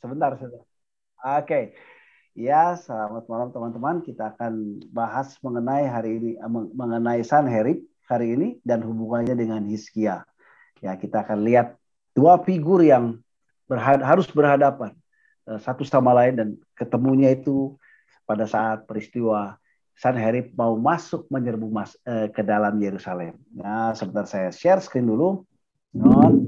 sebentar sebentar. Oke. Okay. Ya, selamat malam teman-teman. Kita akan bahas mengenai hari ini eh, mengenai Sanherib hari ini dan hubungannya dengan Hiskia. Ya, kita akan lihat dua figur yang berhad harus berhadapan eh, satu sama lain dan ketemunya itu pada saat peristiwa Sanherib mau masuk menyerbu mas, eh, ke dalam Yerusalem. Nah, sebentar saya share screen dulu. Non.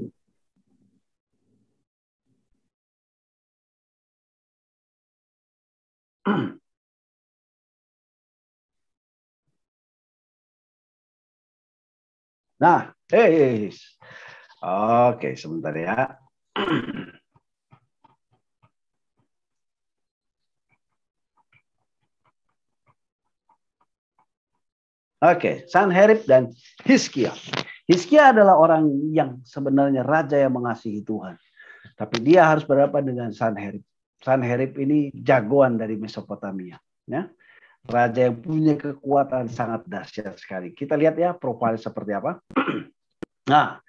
Nah, eh, oke sebentar ya. Oke, okay, Sanherib dan Hiskia. Hiskia adalah orang yang sebenarnya raja yang mengasihi Tuhan. Tapi dia harus berapa dengan Sanherib. Sanherib ini jagoan dari Mesopotamia. Ya raja yang punya kekuatan sangat dahsyat sekali. Kita lihat ya profil seperti apa. nah,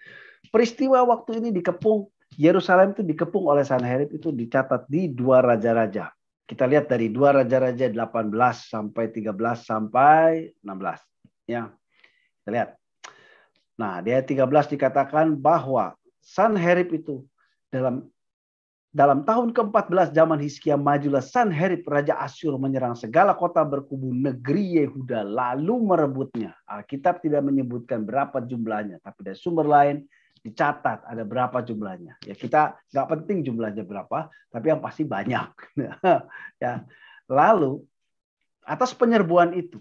peristiwa waktu ini dikepung Yerusalem itu dikepung oleh Sanherib itu dicatat di dua raja-raja. Kita lihat dari dua raja-raja 18 sampai 13 sampai 16 ya. Kita lihat. Nah, dia ayat 13 dikatakan bahwa Sanherib itu dalam dalam tahun ke-14 zaman Hizkia majulah Sanherib Raja Asyur menyerang segala kota berkubu negeri Yehuda lalu merebutnya. Alkitab tidak menyebutkan berapa jumlahnya, tapi dari sumber lain dicatat ada berapa jumlahnya. Ya kita nggak penting jumlahnya berapa, tapi yang pasti banyak. ya. Lalu atas penyerbuan itu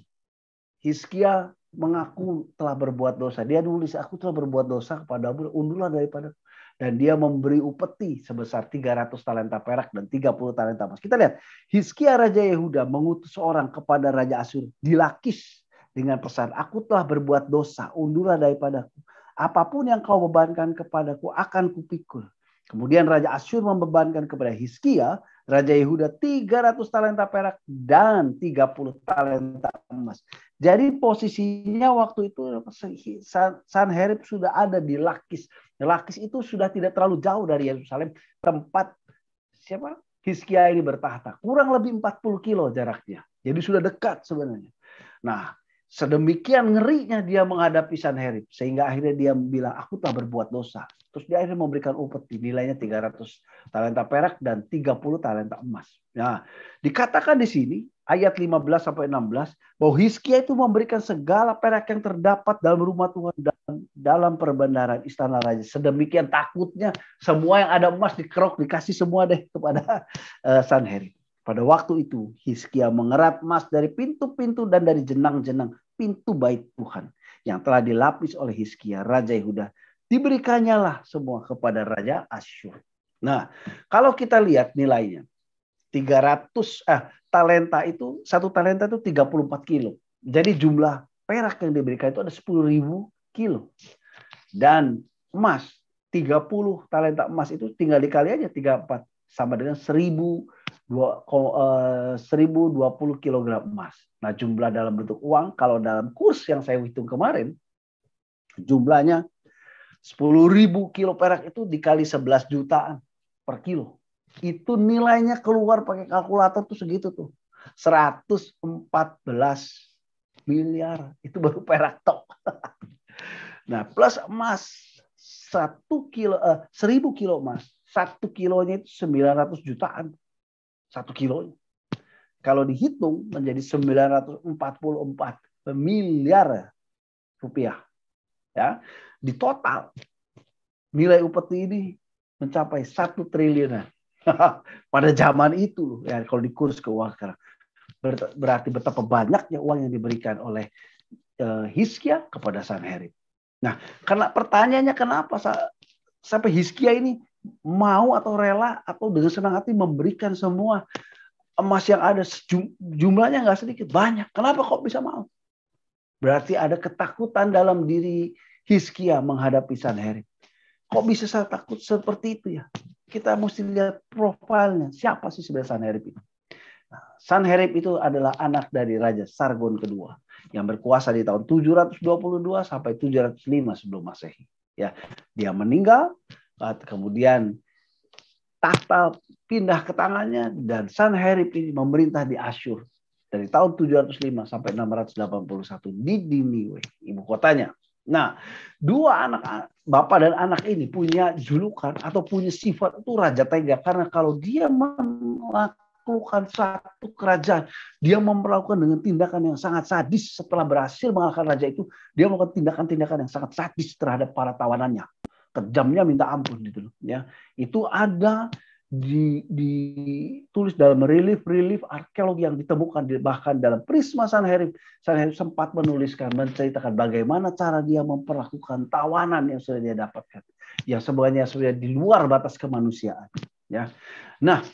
Hizkia mengaku telah berbuat dosa. Dia nulis, aku telah berbuat dosa kepada undurlah daripada dan dia memberi upeti sebesar 300 talenta perak dan 30 talenta emas. Kita lihat, Hizkia Raja Yehuda mengutus seorang kepada Raja Asyur di Lakis dengan pesan, aku telah berbuat dosa, undurlah daripadaku. Apapun yang kau bebankan kepadaku akan kupikul. Kemudian Raja Asyur membebankan kepada Hizkia, Raja Yehuda 300 talenta perak dan 30 talenta emas. Jadi posisinya waktu itu Sanherib sudah ada di Lakis Lakis itu sudah tidak terlalu jauh dari Yerusalem, tempat siapa? Hizkia ini bertahta. Kurang lebih 40 kilo jaraknya. Jadi sudah dekat sebenarnya. Nah, sedemikian ngerinya dia menghadapi Sanherib sehingga akhirnya dia bilang aku telah berbuat dosa. Terus dia akhirnya memberikan upeti nilainya 300 talenta perak dan 30 talenta emas. Nah, dikatakan di sini ayat 15 sampai 16 bahwa Hizkia itu memberikan segala perak yang terdapat dalam rumah Tuhan dan dalam perbendaharaan istana raja. Sedemikian takutnya semua yang ada emas dikerok dikasih semua deh kepada uh, eh, Sanheri. Pada waktu itu Hizkia mengerat emas dari pintu-pintu dan dari jenang-jenang pintu bait Tuhan yang telah dilapis oleh Hizkia raja Yehuda. lah semua kepada raja Asyur. Nah, kalau kita lihat nilainya, 300 ah eh, talenta itu satu talenta itu 34 kilo. Jadi jumlah perak yang diberikan itu ada 10.000 kilo. Dan emas 30 talenta emas itu tinggal dikali aja 34 sama dengan 1000 1020 kg emas. Nah, jumlah dalam bentuk uang kalau dalam kurs yang saya hitung kemarin jumlahnya 10.000 kilo perak itu dikali 11 jutaan per kilo itu nilainya keluar pakai kalkulator tuh segitu tuh. 114 miliar. Itu baru perak tok. nah, plus emas 1 kilo eh, 1000 kilo emas. 1 kilonya itu 900 jutaan. 1 kilo. Kalau dihitung menjadi 944 miliar rupiah. Ya. Di total nilai upeti ini mencapai 1 triliunan. Pada zaman itu, ya kalau di kurs keuangan sekarang. Berarti betapa banyaknya uang yang diberikan oleh eh, Hiskia kepada Sanherib. Nah, karena pertanyaannya kenapa sampai Hiskia ini mau atau rela atau dengan senang hati memberikan semua emas yang ada jumlahnya nggak sedikit banyak. Kenapa kok bisa mau? Berarti ada ketakutan dalam diri Hiskia menghadapi Sanherib. Kok bisa saya takut seperti itu ya? kita mesti lihat profilnya. Siapa sih sebenarnya Sanherib itu? Nah, Sanherib itu adalah anak dari Raja Sargon kedua yang berkuasa di tahun 722 sampai 705 sebelum Masehi. Ya, dia meninggal, eh, kemudian tahta pindah ke tangannya dan Sanherib ini memerintah di Asyur dari tahun 705 sampai 681 di Diniwe, ibu kotanya. Nah, dua anak bapak dan anak ini punya julukan atau punya sifat itu raja tega karena kalau dia melakukan satu kerajaan, dia memperlakukan dengan tindakan yang sangat sadis setelah berhasil mengalahkan raja itu, dia melakukan tindakan-tindakan yang sangat sadis terhadap para tawanannya. Kejamnya minta ampun gitu loh, ya. Itu ada di, ditulis dalam relief-relief arkeologi yang ditemukan bahkan dalam prisma Sanherib. Sanherib sempat menuliskan, menceritakan bagaimana cara dia memperlakukan tawanan yang sudah dia dapatkan, yang sebenarnya sudah di luar batas kemanusiaan. Ya, nah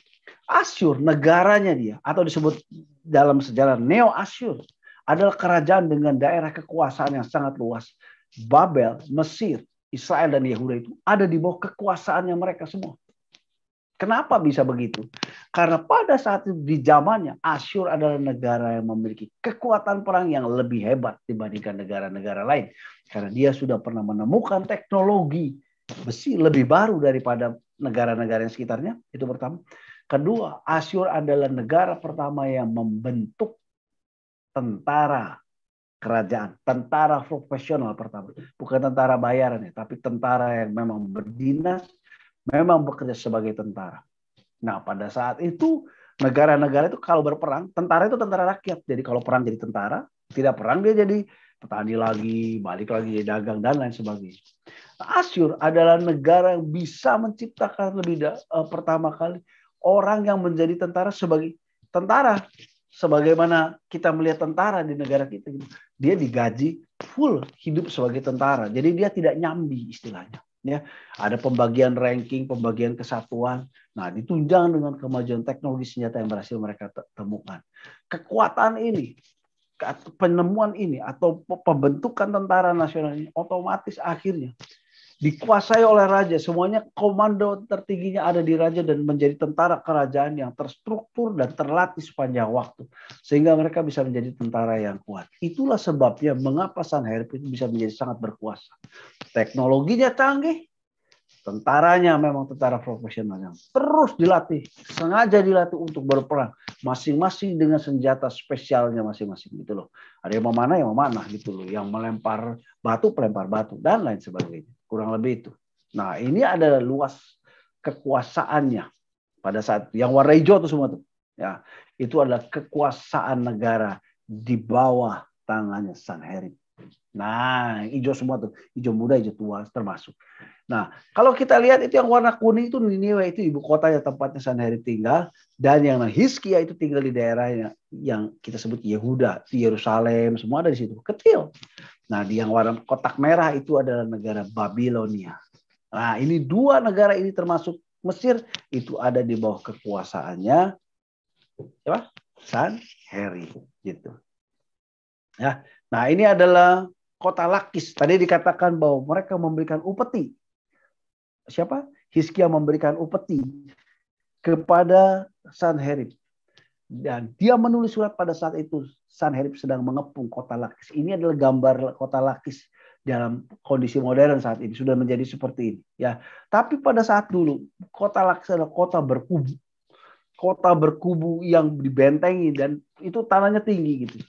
Asyur negaranya dia atau disebut dalam sejarah Neo Asyur adalah kerajaan dengan daerah kekuasaan yang sangat luas. Babel, Mesir, Israel dan Yehuda itu ada di bawah kekuasaannya mereka semua Kenapa bisa begitu? Karena pada saat itu di zamannya Asyur adalah negara yang memiliki kekuatan perang yang lebih hebat dibandingkan negara-negara lain. Karena dia sudah pernah menemukan teknologi besi lebih baru daripada negara-negara yang sekitarnya. Itu pertama. Kedua, Asyur adalah negara pertama yang membentuk tentara kerajaan, tentara profesional pertama. Bukan tentara bayaran ya, tapi tentara yang memang berdinas memang bekerja sebagai tentara. Nah, pada saat itu negara-negara itu kalau berperang, tentara itu tentara rakyat. Jadi kalau perang jadi tentara, tidak perang dia jadi petani lagi, balik lagi jadi dagang dan lain sebagainya. Nah, Asyur adalah negara yang bisa menciptakan lebih da, uh, pertama kali orang yang menjadi tentara sebagai tentara sebagaimana kita melihat tentara di negara kita gitu, dia digaji full hidup sebagai tentara jadi dia tidak nyambi istilahnya ya ada pembagian ranking, pembagian kesatuan. Nah, ditunjang dengan kemajuan teknologi senjata yang berhasil mereka temukan. Kekuatan ini, penemuan ini atau pembentukan tentara nasional ini otomatis akhirnya dikuasai oleh raja. Semuanya komando tertingginya ada di raja dan menjadi tentara kerajaan yang terstruktur dan terlatih sepanjang waktu. Sehingga mereka bisa menjadi tentara yang kuat. Itulah sebabnya mengapa Sang itu bisa menjadi sangat berkuasa. Teknologinya canggih, tentaranya memang tentara profesional yang terus dilatih, sengaja dilatih untuk berperang masing-masing dengan senjata spesialnya masing-masing gitu loh. Ada yang mana yang mana gitu loh, yang melempar batu, pelempar batu dan lain sebagainya kurang lebih itu. Nah, ini ada luas kekuasaannya pada saat yang warna hijau itu semua tuh. Ya, itu adalah kekuasaan negara di bawah tangannya Sanherib. Nah, hijau semua tuh, hijau muda, hijau tua termasuk. Nah, kalau kita lihat itu yang warna kuning itu Niniwe itu ibu kota yang tempatnya Sanheri tinggal dan yang Hiskia itu tinggal di daerah yang, yang kita sebut Yehuda, Yerusalem, semua ada di situ, kecil. Nah, di yang warna kotak merah itu adalah negara Babilonia. Nah, ini dua negara ini termasuk Mesir itu ada di bawah kekuasaannya siapa? Sanheri gitu. Ya, Nah, ini adalah kota Lakis. Tadi dikatakan bahwa mereka memberikan upeti. Siapa? Hiskia memberikan upeti kepada Sanherib. Dan dia menulis surat pada saat itu Sanherib sedang mengepung kota Lakis. Ini adalah gambar kota Lakis dalam kondisi modern saat ini sudah menjadi seperti ini ya. Tapi pada saat dulu kota Lakis adalah kota berkubu. Kota berkubu yang dibentengi dan itu tanahnya tinggi gitu.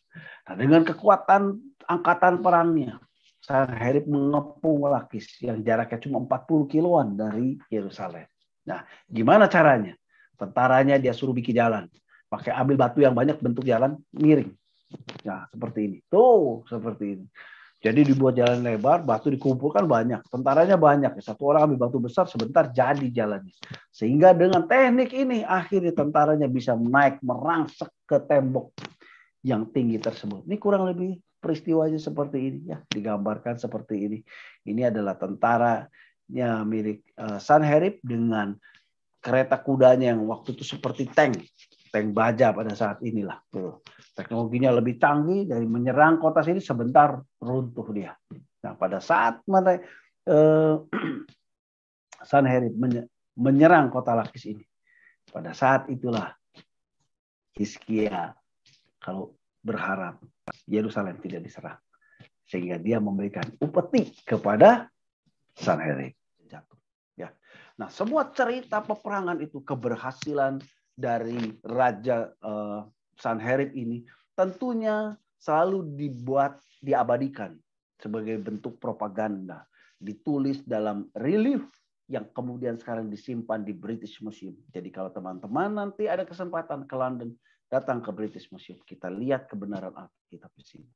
Nah, dengan kekuatan angkatan perangnya, sang herib mengepung Lakis yang jaraknya cuma 40 kiloan dari Yerusalem. Nah, gimana caranya? Tentaranya dia suruh bikin jalan. Pakai ambil batu yang banyak bentuk jalan miring. Nah, seperti ini. Tuh, seperti ini. Jadi dibuat jalan lebar, batu dikumpulkan banyak. Tentaranya banyak. Satu orang ambil batu besar, sebentar jadi jalannya. Sehingga dengan teknik ini, akhirnya tentaranya bisa naik merangsek ke tembok yang tinggi tersebut. Ini kurang lebih peristiwanya seperti ini ya, digambarkan seperti ini. Ini adalah tentara nya milik eh, Sanherib dengan kereta kudanya yang waktu itu seperti tank, tank baja pada saat inilah. Tuh. Teknologinya lebih canggih dari menyerang kota sini sebentar runtuh dia. Nah, pada saat mana eh, Sanherib menyerang kota Lakis ini. Pada saat itulah Hiskia kalau berharap Yerusalem tidak diserang. Sehingga dia memberikan upeti kepada Sanherib. Ya. Nah, semua cerita peperangan itu keberhasilan dari Raja uh, ini tentunya selalu dibuat diabadikan sebagai bentuk propaganda, ditulis dalam relief yang kemudian sekarang disimpan di British Museum. Jadi kalau teman-teman nanti ada kesempatan ke London, datang ke British Museum, kita lihat kebenaran Alkitab di sini.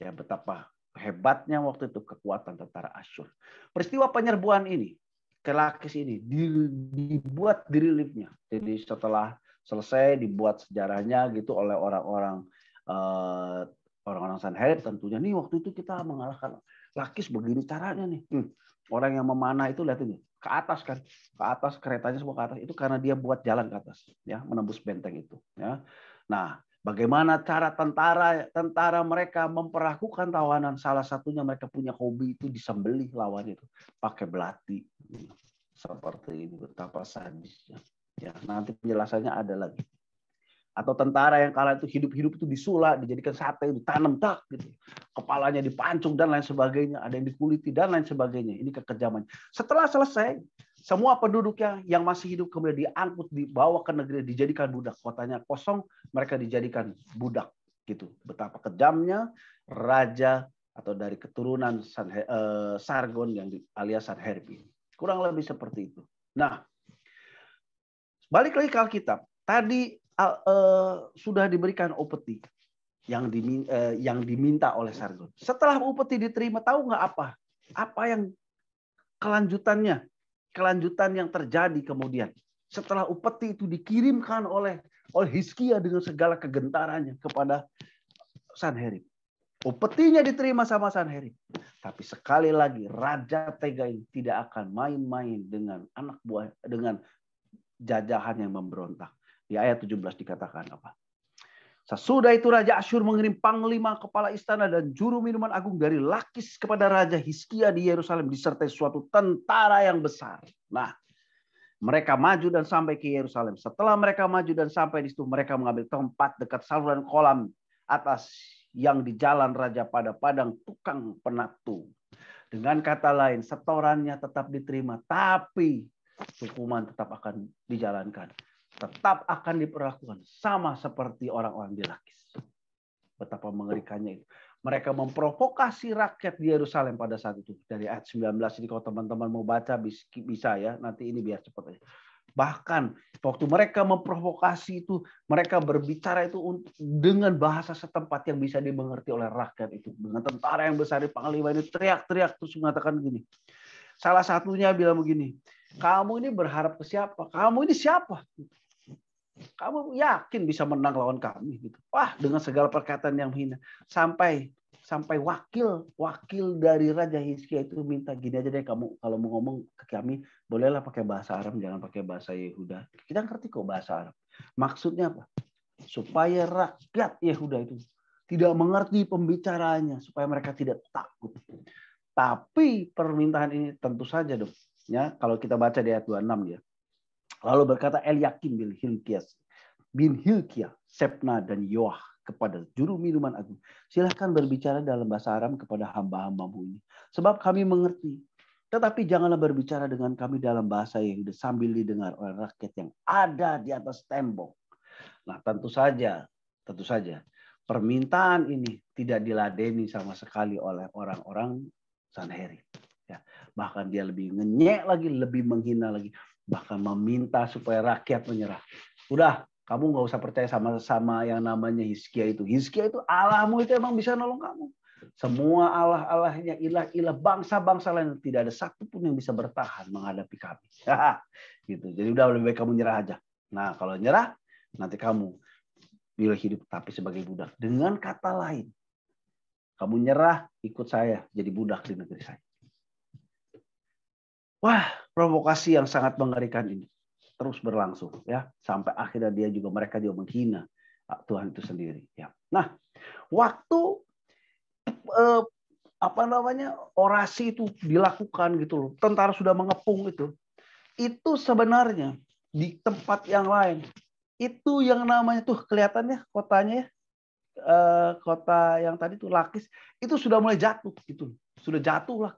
Ya betapa hebatnya waktu itu kekuatan tentara Asyur. Peristiwa penyerbuan ini, Kelakis ini dibuat diriliknya. Jadi setelah selesai dibuat sejarahnya gitu oleh orang-orang eh, orang-orang Sanhedrin tentunya. Nih waktu itu kita mengalahkan Lakis begini caranya nih. Hmm, orang yang memanah itu lihat ini ke atas kan ke atas keretanya semua ke atas itu karena dia buat jalan ke atas ya menembus benteng itu ya nah bagaimana cara tentara tentara mereka memperlakukan tawanan salah satunya mereka punya hobi itu disembelih lawan itu pakai belati seperti ini betapa sadisnya ya nanti penjelasannya ada lagi atau tentara yang kalah itu hidup-hidup itu disulap, dijadikan sate, ditanam tak gitu. Kepalanya dipancung dan lain sebagainya, ada yang dikuliti dan lain sebagainya. Ini kekejaman. Setelah selesai, semua penduduknya yang masih hidup kemudian diangkut dibawa ke negeri dijadikan budak. Kotanya kosong, mereka dijadikan budak gitu. Betapa kejamnya raja atau dari keturunan eh, Sargon yang di, alias Sanherib Kurang lebih seperti itu. Nah, balik lagi ke Alkitab. Tadi uh, sudah diberikan upeti yang diminta, uh, eh, yang diminta oleh Sargon. Setelah upeti diterima, tahu nggak apa? Apa yang kelanjutannya? Kelanjutan yang terjadi kemudian setelah upeti itu dikirimkan oleh oleh Hiskia dengan segala kegentarannya kepada Sanherib. Upetinya diterima sama Sanherib. Tapi sekali lagi Raja Tega ini tidak akan main-main dengan anak buah dengan jajahan yang memberontak. Di ayat 17 dikatakan apa? Sesudah itu Raja Asyur mengirim panglima kepala istana dan juru minuman agung dari Lakis kepada Raja Hiskia di Yerusalem disertai suatu tentara yang besar. Nah, mereka maju dan sampai ke Yerusalem. Setelah mereka maju dan sampai di situ, mereka mengambil tempat dekat saluran kolam atas yang di jalan raja pada padang tukang penatu. Dengan kata lain, setorannya tetap diterima, tapi hukuman tetap akan dijalankan tetap akan diperlakukan sama seperti orang-orang di Lakis. Betapa mengerikannya itu. Mereka memprovokasi rakyat di Yerusalem pada saat itu. Dari ayat 19 ini kalau teman-teman mau baca bisa ya. Nanti ini biar cepat aja. Bahkan waktu mereka memprovokasi itu, mereka berbicara itu dengan bahasa setempat yang bisa dimengerti oleh rakyat itu. Dengan tentara yang besar di panglima ini teriak-teriak terus mengatakan gini. Salah satunya bilang begini, kamu ini berharap ke siapa? Kamu ini siapa? kamu yakin bisa menang lawan kami gitu. Wah, dengan segala perkataan yang hina sampai sampai wakil wakil dari Raja Hizkia itu minta gini aja deh kamu kalau mau ngomong ke kami bolehlah pakai bahasa Arab jangan pakai bahasa Yehuda. Kita ngerti kok bahasa Arab. Maksudnya apa? Supaya rakyat Yehuda itu tidak mengerti pembicaranya supaya mereka tidak takut. Tapi permintaan ini tentu saja dong ya kalau kita baca di ayat 26 ya Lalu berkata Eliakim bin Hilkias, bin Hilkia, Sepna dan Yoah kepada juru minuman agung. Silahkan berbicara dalam bahasa Aram kepada hamba-hambamu ini. Sebab kami mengerti. Tetapi janganlah berbicara dengan kami dalam bahasa yang sambil didengar oleh rakyat yang ada di atas tembok. Nah tentu saja, tentu saja permintaan ini tidak diladeni sama sekali oleh orang-orang Sanheri. Ya. bahkan dia lebih ngenyek lagi, lebih menghina lagi bahkan meminta supaya rakyat menyerah. Udah, kamu nggak usah percaya sama sama yang namanya Hizkia itu. Hizkia itu Allahmu itu emang bisa nolong kamu. Semua Allah-Allahnya, ilah-ilah bangsa-bangsa lain tidak ada satupun yang bisa bertahan menghadapi kami. gitu. Jadi udah lebih baik kamu nyerah aja. Nah, kalau nyerah nanti kamu bila hidup tapi sebagai budak. Dengan kata lain, kamu nyerah ikut saya jadi budak di negeri saya. Wah, provokasi yang sangat mengerikan ini terus berlangsung ya sampai akhirnya dia juga mereka juga menghina ah, Tuhan itu sendiri ya. Nah, waktu eh, apa namanya orasi itu dilakukan gitu loh. Tentara sudah mengepung itu. Itu sebenarnya di tempat yang lain itu yang namanya tuh kelihatannya kotanya ya, eh, kota yang tadi tuh Lakis itu sudah mulai jatuh gitu sudah jatuh lah.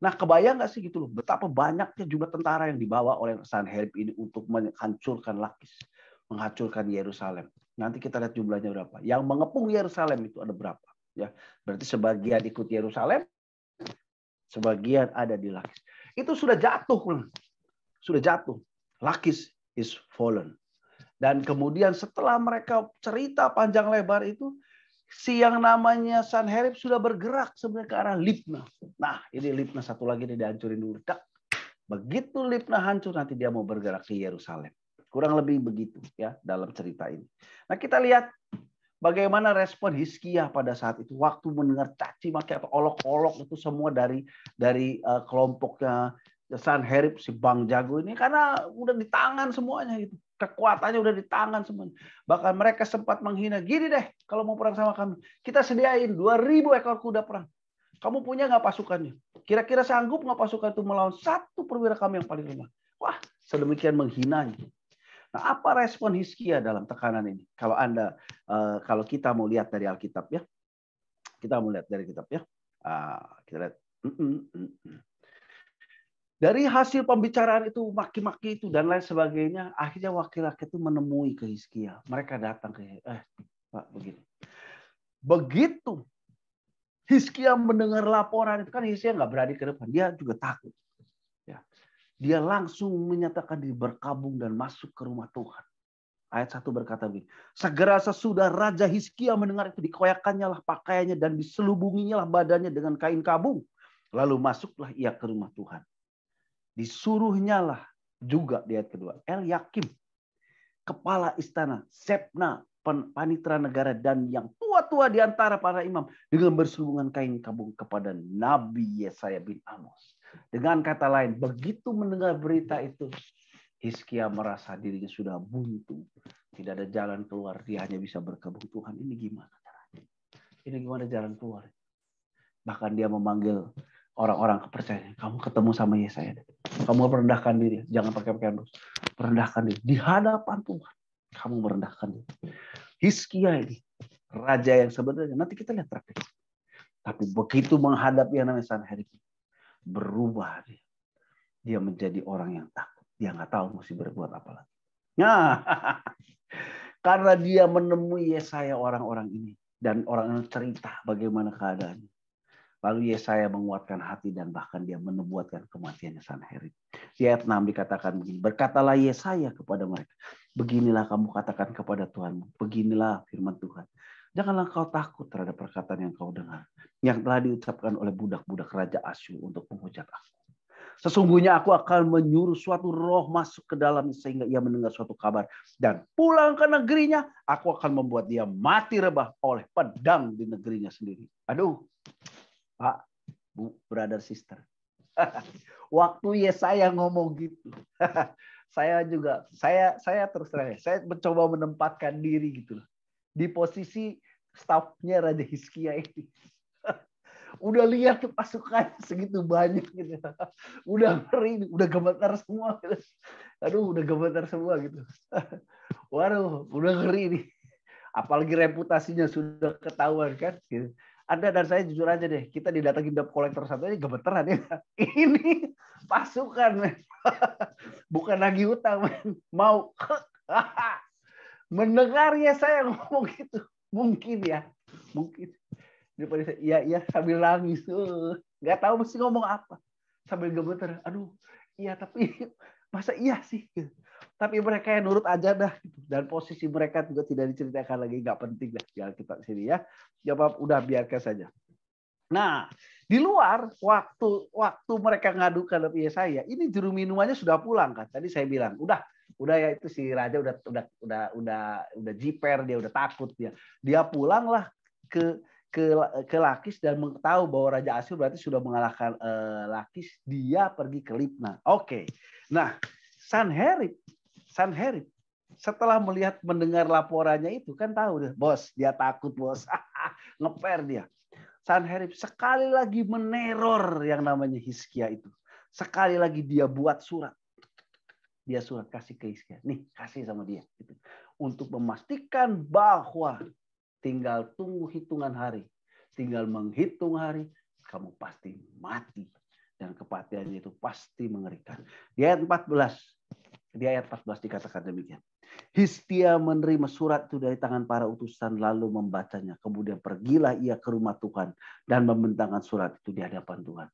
Nah, kebayang nggak sih gitu loh, betapa banyaknya jumlah tentara yang dibawa oleh Sanherib ini untuk menghancurkan Lakis, menghancurkan Yerusalem. Nanti kita lihat jumlahnya berapa. Yang mengepung Yerusalem itu ada berapa? Ya, berarti sebagian ikut Yerusalem, sebagian ada di Lakis. Itu sudah jatuh, sudah jatuh. Lakis is fallen. Dan kemudian setelah mereka cerita panjang lebar itu, si yang namanya Sanherib sudah bergerak sebenarnya ke arah Libna. Nah, ini Libna satu lagi ini dihancurin dulu. Tak. Begitu Libna hancur nanti dia mau bergerak ke Yerusalem. Kurang lebih begitu ya dalam cerita ini. Nah, kita lihat bagaimana respon Hizkia pada saat itu waktu mendengar caci maki atau olok-olok itu semua dari dari uh, kelompoknya Sanherib si Bang Jago ini karena udah di tangan semuanya gitu. Kekuatannya udah di tangan semuanya. Bahkan mereka sempat menghina. Gini deh, kalau mau perang sama kami. Kita sediain 2.000 ekor kuda perang. Kamu punya nggak pasukannya? Kira-kira sanggup nggak pasukan itu melawan satu perwira kami yang paling lemah? Wah, sedemikian menghinanya. Nah, apa respon Hizkia dalam tekanan ini? Kalau Anda, eh, kalau kita mau lihat dari Alkitab ya, kita mau lihat dari kitab ya, ah, kita lihat. Dari hasil pembicaraan itu, maki-maki itu, dan lain sebagainya, akhirnya wakil wakil itu menemui ke Hizkia. Mereka datang ke, eh Pak, begini. Begitu Hizkia mendengar laporan itu, kan Hizkia nggak berani ke depan. Dia juga takut. Ya. Dia langsung menyatakan diri berkabung dan masuk ke rumah Tuhan. Ayat 1 berkata begini, segera sesudah Raja Hizkia mendengar itu dikoyakannya lah pakaiannya dan diselubunginya lah badannya dengan kain kabung. Lalu masuklah ia ke rumah Tuhan. Disuruhnya lah juga di ayat kedua. El Yakim, kepala istana, Sepna, panitra negara dan yang tua-tua di antara para imam dengan berselubungan kain kabung kepada Nabi Yesaya bin Amos. Dengan kata lain, begitu mendengar berita itu, Hiskia merasa dirinya sudah buntu. Tidak ada jalan keluar. Dia hanya bisa berkabung. Tuhan ini gimana caranya? Ini gimana jalan keluar? Bahkan dia memanggil orang-orang kepercayaan. Kamu ketemu sama Yesaya. Kamu merendahkan diri. Jangan pakai pakaian bagus. Merendahkan diri. Di hadapan Tuhan. Kamu merendahkan diri. Hiskia ini. Raja yang sebenarnya. Nanti kita lihat terakhir. Tapi begitu menghadapi yang namanya Sanherib. Berubah dia. Dia menjadi orang yang takut. Dia nggak tahu mesti berbuat apa lagi. Nah, karena dia menemui Yesaya orang-orang ini. Dan orang-orang cerita bagaimana keadaannya Lalu Yesaya menguatkan hati dan bahkan dia menubuatkan kematiannya Sanherib. Di ayat 6 dikatakan begini, berkatalah Yesaya kepada mereka, beginilah kamu katakan kepada Tuhanmu beginilah firman Tuhan. Janganlah kau takut terhadap perkataan yang kau dengar, yang telah diucapkan oleh budak-budak Raja Asyur untuk menghujat aku. Sesungguhnya aku akan menyuruh suatu roh masuk ke dalam sehingga ia mendengar suatu kabar. Dan pulang ke negerinya, aku akan membuat dia mati rebah oleh pedang di negerinya sendiri. Aduh, Pak, Bu, brother, sister. Waktu Yesaya ya ngomong gitu, saya juga saya saya terus terang ya, saya mencoba menempatkan diri gitu loh di posisi stafnya Raja Hiskia ini. udah lihat tuh pasukan segitu banyak gitu. udah ngeri, udah gemetar semua. Gitu. Aduh, udah gemetar semua gitu. Waduh, udah ngeri nih. Apalagi reputasinya sudah ketahuan kan. Gitu. Anda dan saya jujur aja deh, kita didatangi debt collector satu ini gemeteran ya. Ini pasukan, men. bukan lagi utang, men. mau mendengar ya saya ngomong gitu, mungkin ya, mungkin daripada saya, iya iya sambil nangis, eh. nggak tahu mesti ngomong apa, sambil gemeter, aduh, iya tapi masa iya sih, gitu tapi mereka yang nurut aja dah gitu. dan posisi mereka juga tidak diceritakan lagi nggak penting lah biar kita sini ya jawab udah biarkan saja nah di luar waktu waktu mereka ngadu ke iya saya ini juru minumannya sudah pulang kan tadi saya bilang udah udah ya itu si raja udah udah udah udah udah jiper dia udah takut dia ya. dia pulanglah ke ke ke Lakis dan mengetahui bahwa Raja Asyur berarti sudah mengalahkan eh, Lakis, dia pergi ke lipna Oke. Okay. Nah, Sanherib Sanherib setelah melihat mendengar laporannya itu kan tahu deh, bos, dia takut bos. Ngeper dia. Sanherib sekali lagi meneror yang namanya Hiskia itu. Sekali lagi dia buat surat. Dia surat kasih ke Hiskia. Nih, kasih sama dia. Gitu. Untuk memastikan bahwa tinggal tunggu hitungan hari. Tinggal menghitung hari, kamu pasti mati. Dan kepatiannya itu pasti mengerikan. Di ayat 14, di ayat 14 dikatakan demikian. Hiskia menerima surat itu dari tangan para utusan lalu membacanya. Kemudian pergilah ia ke rumah Tuhan dan membentangkan surat itu di hadapan Tuhan.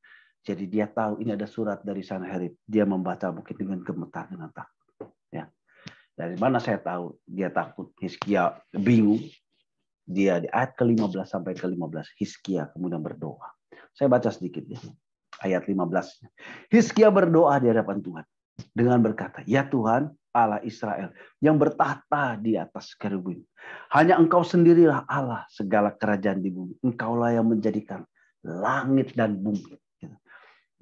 Jadi dia tahu ini ada surat dari Sanherib. Dia membaca bukit dengan gemetar dengan takut. Ya. Dari mana saya tahu dia takut? Hiskia bingung. Dia di ayat ke-15 sampai ke-15 Hiskia kemudian berdoa. Saya baca sedikit ya. Ayat 15. Hiskia berdoa di hadapan Tuhan dengan berkata, "Ya Tuhan, Allah Israel yang bertahta di atas kerubim. Hanya engkau sendirilah Allah segala kerajaan di bumi. Engkaulah yang menjadikan langit dan bumi. Gitu.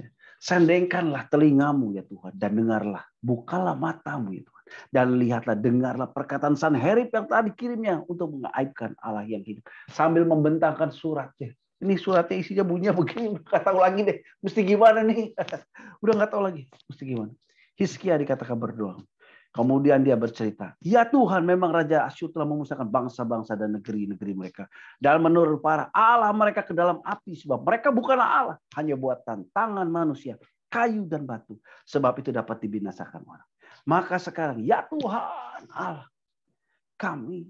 Ya. Sendengkanlah telingamu ya Tuhan dan dengarlah. Bukalah matamu ya Tuhan. Dan lihatlah, dengarlah perkataan Sanherib yang tadi kirimnya untuk mengaibkan Allah yang hidup. Sambil membentangkan suratnya. Eh, ini suratnya isinya bunyinya begini. Gak tahu lagi deh. Mesti gimana nih. Udah gak tahu lagi. Mesti gimana. Hiskia dikatakan berdoa. Kemudian dia bercerita, ya Tuhan memang Raja Asyur telah memusnahkan bangsa-bangsa dan negeri-negeri mereka. Dan menurut para Allah mereka ke dalam api sebab mereka bukanlah Allah. Hanya buatan tangan manusia, kayu dan batu. Sebab itu dapat dibinasakan orang. Maka sekarang, ya Tuhan Allah, kami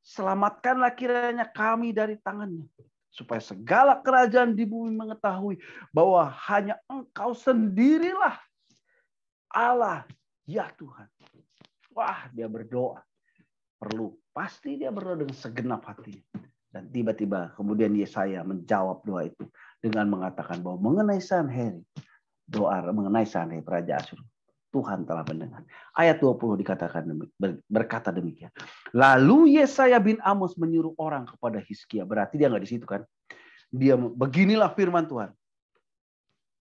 selamatkanlah kiranya kami dari tangannya. Supaya segala kerajaan di bumi mengetahui bahwa hanya engkau sendirilah Allah, ya Tuhan. Wah, dia berdoa. Perlu. Pasti dia berdoa dengan segenap hatinya. Dan tiba-tiba kemudian Yesaya menjawab doa itu dengan mengatakan bahwa mengenai Sanheri, doa mengenai Sanheri Raja Asyur, Tuhan telah mendengar. Ayat 20 dikatakan berkata demikian. Lalu Yesaya bin Amos menyuruh orang kepada Hiskia. Berarti dia nggak di situ kan? Dia beginilah firman Tuhan.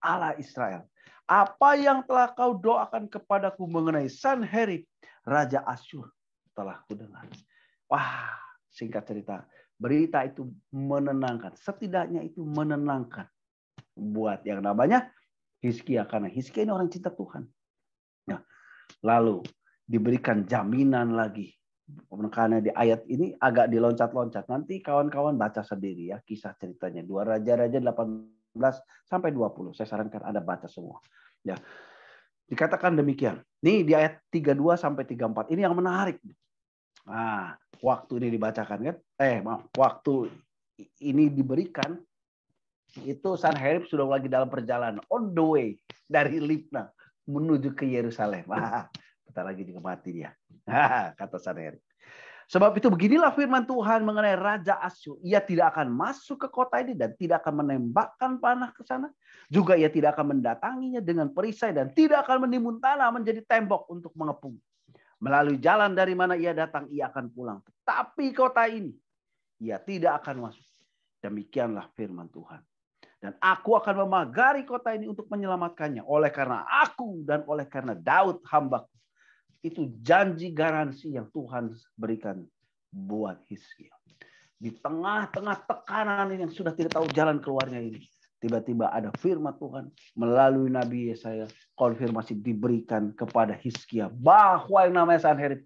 Allah Israel apa yang telah kau doakan kepadaku mengenai Sanherib, Raja Asyur, telah kudengar. Wah, singkat cerita, berita itu menenangkan. Setidaknya itu menenangkan buat yang namanya Hizkia karena Hizkia ini orang cinta Tuhan. Nah, lalu diberikan jaminan lagi karena di ayat ini agak diloncat-loncat. Nanti kawan-kawan baca sendiri ya kisah ceritanya. Dua raja-raja 8 sampai 20. Saya sarankan ada baca semua. Ya. Dikatakan demikian. Nih di ayat 32 sampai 34. Ini yang menarik. Nah, waktu ini dibacakan kan? Eh, maaf, waktu ini diberikan itu Sanherib sudah lagi dalam perjalanan on the way dari Libna menuju ke Yerusalem. Wah, bentar lagi juga mati dia. Kata Sanherib. Sebab itu beginilah firman Tuhan mengenai Raja Asyur. Ia tidak akan masuk ke kota ini dan tidak akan menembakkan panah ke sana. Juga ia tidak akan mendatanginya dengan perisai dan tidak akan menimbun tanah menjadi tembok untuk mengepung. Melalui jalan dari mana ia datang, ia akan pulang. Tetapi kota ini, ia tidak akan masuk. Demikianlah firman Tuhan. Dan aku akan memagari kota ini untuk menyelamatkannya. Oleh karena aku dan oleh karena Daud hambaku itu janji garansi yang Tuhan berikan buat Hizkia. Di tengah-tengah tekanan yang sudah tidak tahu jalan keluarnya ini, tiba-tiba ada firman Tuhan melalui Nabi Yesaya konfirmasi diberikan kepada Hizkia bahwa yang namanya Sanherib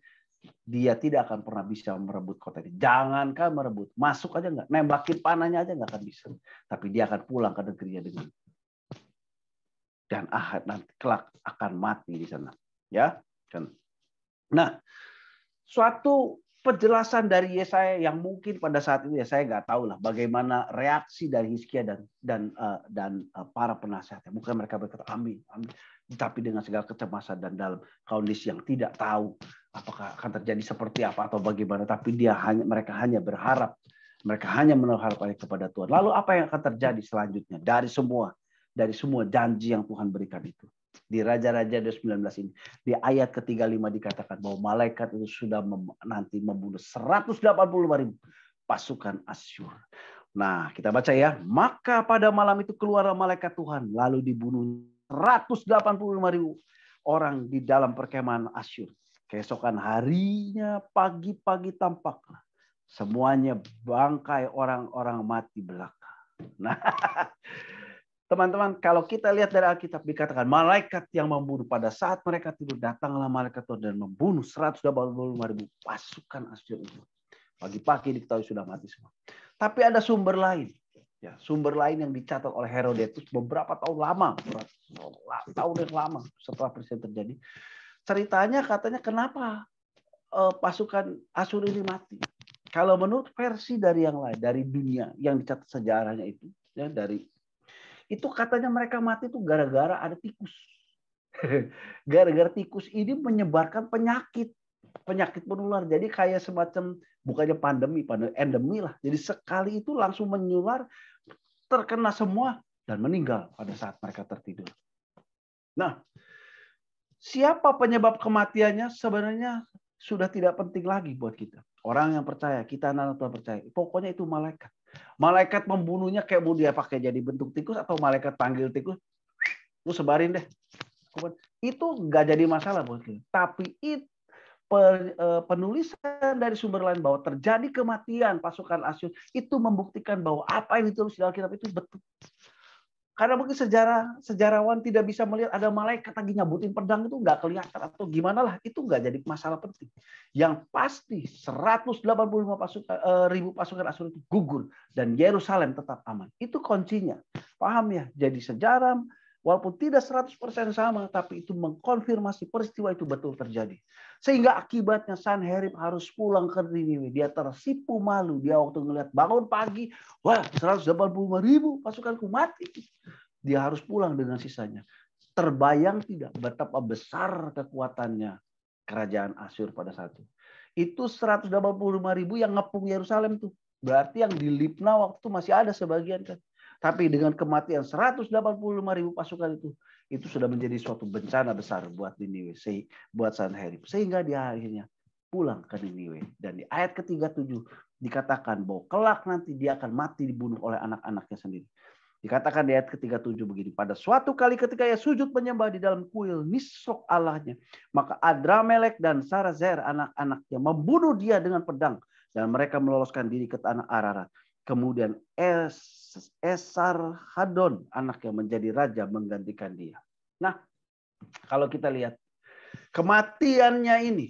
dia tidak akan pernah bisa merebut kota ini. Jangankan merebut, masuk aja nggak, nembakin panahnya aja nggak akan bisa. Tapi dia akan pulang ke negerinya dengan dan ahad nanti kelak akan mati di sana. Ya, Nah, suatu penjelasan dari Yesaya yang mungkin pada saat itu ya saya nggak tahu lah bagaimana reaksi dari Hizkia dan dan uh, dan uh, para penasihatnya. Mungkin mereka berkata amin, amin, tapi dengan segala kecemasan dan dalam kondisi yang tidak tahu apakah akan terjadi seperti apa atau bagaimana. Tapi dia hanya mereka hanya berharap, mereka hanya menaruh kepada Tuhan. Lalu apa yang akan terjadi selanjutnya dari semua dari semua janji yang Tuhan berikan itu? di Raja-Raja 19 ini. Di ayat ke-35 dikatakan bahwa malaikat itu sudah mem nanti membunuh 185 ribu pasukan Asyur. Nah, kita baca ya. Maka pada malam itu keluar malaikat Tuhan, lalu dibunuh 185 ribu orang di dalam perkemahan Asyur. Keesokan harinya pagi-pagi tampaklah semuanya bangkai orang-orang mati belaka. Nah, Teman-teman, kalau kita lihat dari Alkitab dikatakan malaikat yang membunuh pada saat mereka tidur datanglah malaikat Tuhan dan membunuh 125 ribu pasukan Asyur itu. Pagi-pagi diketahui sudah mati semua. Tapi ada sumber lain. Ya, sumber lain yang dicatat oleh Herodotus beberapa tahun lama, tahun yang lama setelah peristiwa terjadi. Ceritanya katanya kenapa eh, pasukan Asur ini mati? Kalau menurut versi dari yang lain, dari dunia yang dicatat sejarahnya itu, ya dari itu katanya mereka mati itu gara-gara ada tikus. Gara-gara tikus ini menyebarkan penyakit penyakit menular. Jadi kayak semacam bukannya pandemi, pandemi endemi lah. Jadi sekali itu langsung menular, terkena semua dan meninggal pada saat mereka tertidur. Nah, siapa penyebab kematiannya sebenarnya sudah tidak penting lagi buat kita. Orang yang percaya, kita anak-anak Tuhan percaya. Pokoknya itu malaikat. Malaikat membunuhnya kayak mau dia pakai jadi bentuk tikus atau malaikat panggil tikus. Lu sebarin deh. Itu nggak jadi masalah buat kita. Tapi itu e, penulisan dari sumber lain bahwa terjadi kematian pasukan Asyur itu membuktikan bahwa apa yang ditulis dalam kitab itu betul. Karena mungkin sejarah sejarawan tidak bisa melihat ada malaikat lagi nyabutin pedang itu nggak kelihatan atau gimana lah itu nggak jadi masalah penting. Yang pasti 185 pasukan eh, ribu pasukan Asur itu gugur dan Yerusalem tetap aman. Itu kuncinya. Paham ya? Jadi sejarah Walaupun tidak 100% sama, tapi itu mengkonfirmasi peristiwa itu betul terjadi. Sehingga akibatnya Sanherib harus pulang ke Niniwe. Dia tersipu malu. Dia waktu ngelihat bangun pagi, wah 185 ribu pasukanku mati. Dia harus pulang dengan sisanya. Terbayang tidak betapa besar kekuatannya kerajaan Asyur pada saat itu. Itu 185 ribu yang ngepung Yerusalem tuh. Berarti yang di Lipna waktu itu masih ada sebagian kan. Tapi dengan kematian 185 ribu pasukan itu, itu sudah menjadi suatu bencana besar buat Niniwe, buat Sanherib. Sehingga dia akhirnya pulang ke Niniwe. Dan di ayat ke-37 dikatakan bahwa kelak nanti dia akan mati dibunuh oleh anak-anaknya sendiri. Dikatakan di ayat ke-37 begini, pada suatu kali ketika ia sujud menyembah di dalam kuil nisrok Allahnya, maka Adramelek dan Sarazer anak-anaknya membunuh dia dengan pedang dan mereka meloloskan diri ke tanah Ararat. Kemudian es, Esar Hadon, anak yang menjadi raja menggantikan dia. Nah, kalau kita lihat kematiannya ini,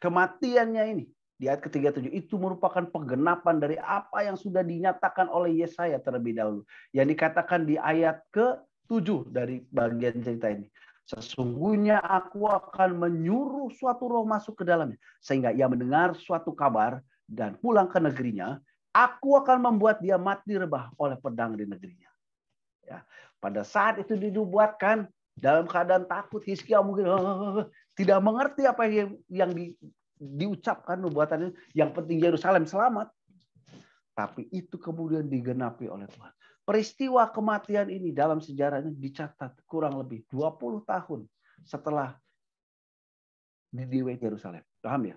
kematiannya ini di ayat ketiga tujuh itu merupakan penggenapan dari apa yang sudah dinyatakan oleh Yesaya terlebih dahulu yang dikatakan di ayat ke tujuh dari bagian cerita ini. Sesungguhnya aku akan menyuruh suatu roh masuk ke dalamnya sehingga ia mendengar suatu kabar dan pulang ke negerinya Aku akan membuat dia mati rebah oleh pedang di negerinya. Ya. Pada saat itu dibuatkan dalam keadaan takut Hizkia mungkin ah, tidak mengerti apa yang yang di, diucapkan nubuatan Yang penting Yerusalem selamat. Tapi itu kemudian digenapi oleh Tuhan. Peristiwa kematian ini dalam sejarahnya dicatat kurang lebih 20 tahun setelah di Yerusalem. Paham ya?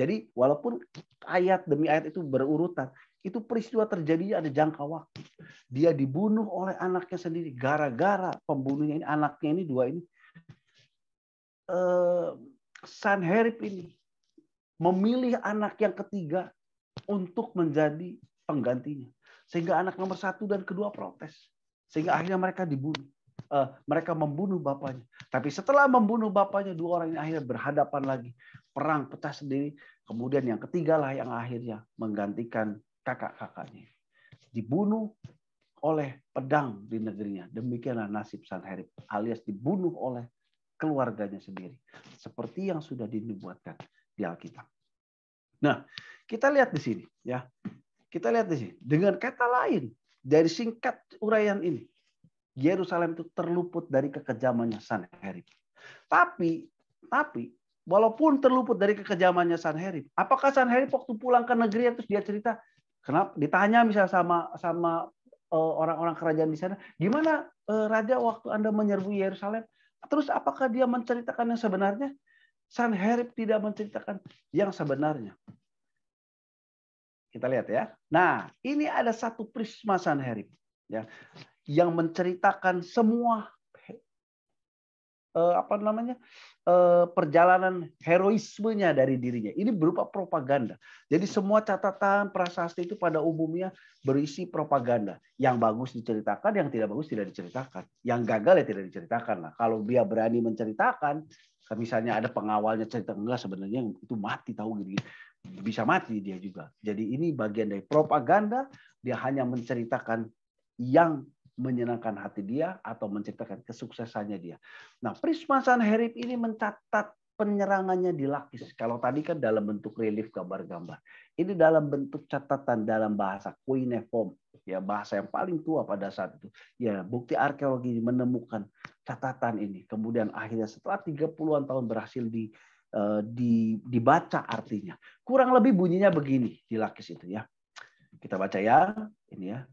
Jadi walaupun ayat demi ayat itu berurutan, itu peristiwa terjadinya ada jangka waktu. Dia dibunuh oleh anaknya sendiri gara-gara pembunuhnya ini anaknya ini dua ini. Eh, Sanherib ini memilih anak yang ketiga untuk menjadi penggantinya. Sehingga anak nomor satu dan kedua protes. Sehingga akhirnya mereka dibunuh uh, mereka membunuh bapaknya. Tapi setelah membunuh bapaknya, dua orang ini akhirnya berhadapan lagi. Perang pecah sendiri. Kemudian yang ketiga lah yang akhirnya menggantikan kakak-kakaknya. Dibunuh oleh pedang di negerinya. Demikianlah nasib Sanherib alias dibunuh oleh keluarganya sendiri. Seperti yang sudah dinubuatkan di Alkitab. Nah, kita lihat di sini ya. Kita lihat di sini. Dengan kata lain, dari singkat uraian ini, Yerusalem itu terluput dari kekejamannya Sanherib. Tapi, tapi walaupun terluput dari kekejamannya Sanherib, apakah Sanherib waktu pulang ke negeri terus dia cerita, kenapa ditanya misal sama sama eh, orang-orang kerajaan di sana, gimana eh, raja waktu Anda menyerbu Yerusalem? Terus apakah dia menceritakan yang sebenarnya? Sanherib tidak menceritakan yang sebenarnya. Kita lihat ya. Nah, ini ada satu prisma Sanherib. Ya yang menceritakan semua eh, apa namanya eh, perjalanan heroismenya dari dirinya. Ini berupa propaganda. Jadi semua catatan prasasti itu pada umumnya berisi propaganda. Yang bagus diceritakan, yang tidak bagus tidak diceritakan, yang gagal ya tidak diceritakan. Nah, kalau dia berani menceritakan, misalnya ada pengawalnya cerita enggak sebenarnya itu mati tahu gini, gini bisa mati dia juga. Jadi ini bagian dari propaganda. Dia hanya menceritakan yang menyenangkan hati dia atau menceritakan kesuksesannya dia. Nah, Prisma Sanherib ini mencatat penyerangannya di Lakis. Kalau tadi kan dalam bentuk relief gambar-gambar. Ini dalam bentuk catatan dalam bahasa Kuineform, ya bahasa yang paling tua pada saat itu. Ya, bukti arkeologi menemukan catatan ini. Kemudian akhirnya setelah 30-an tahun berhasil di, eh, di dibaca artinya. Kurang lebih bunyinya begini di Lakis itu ya. Kita baca ya, ini ya.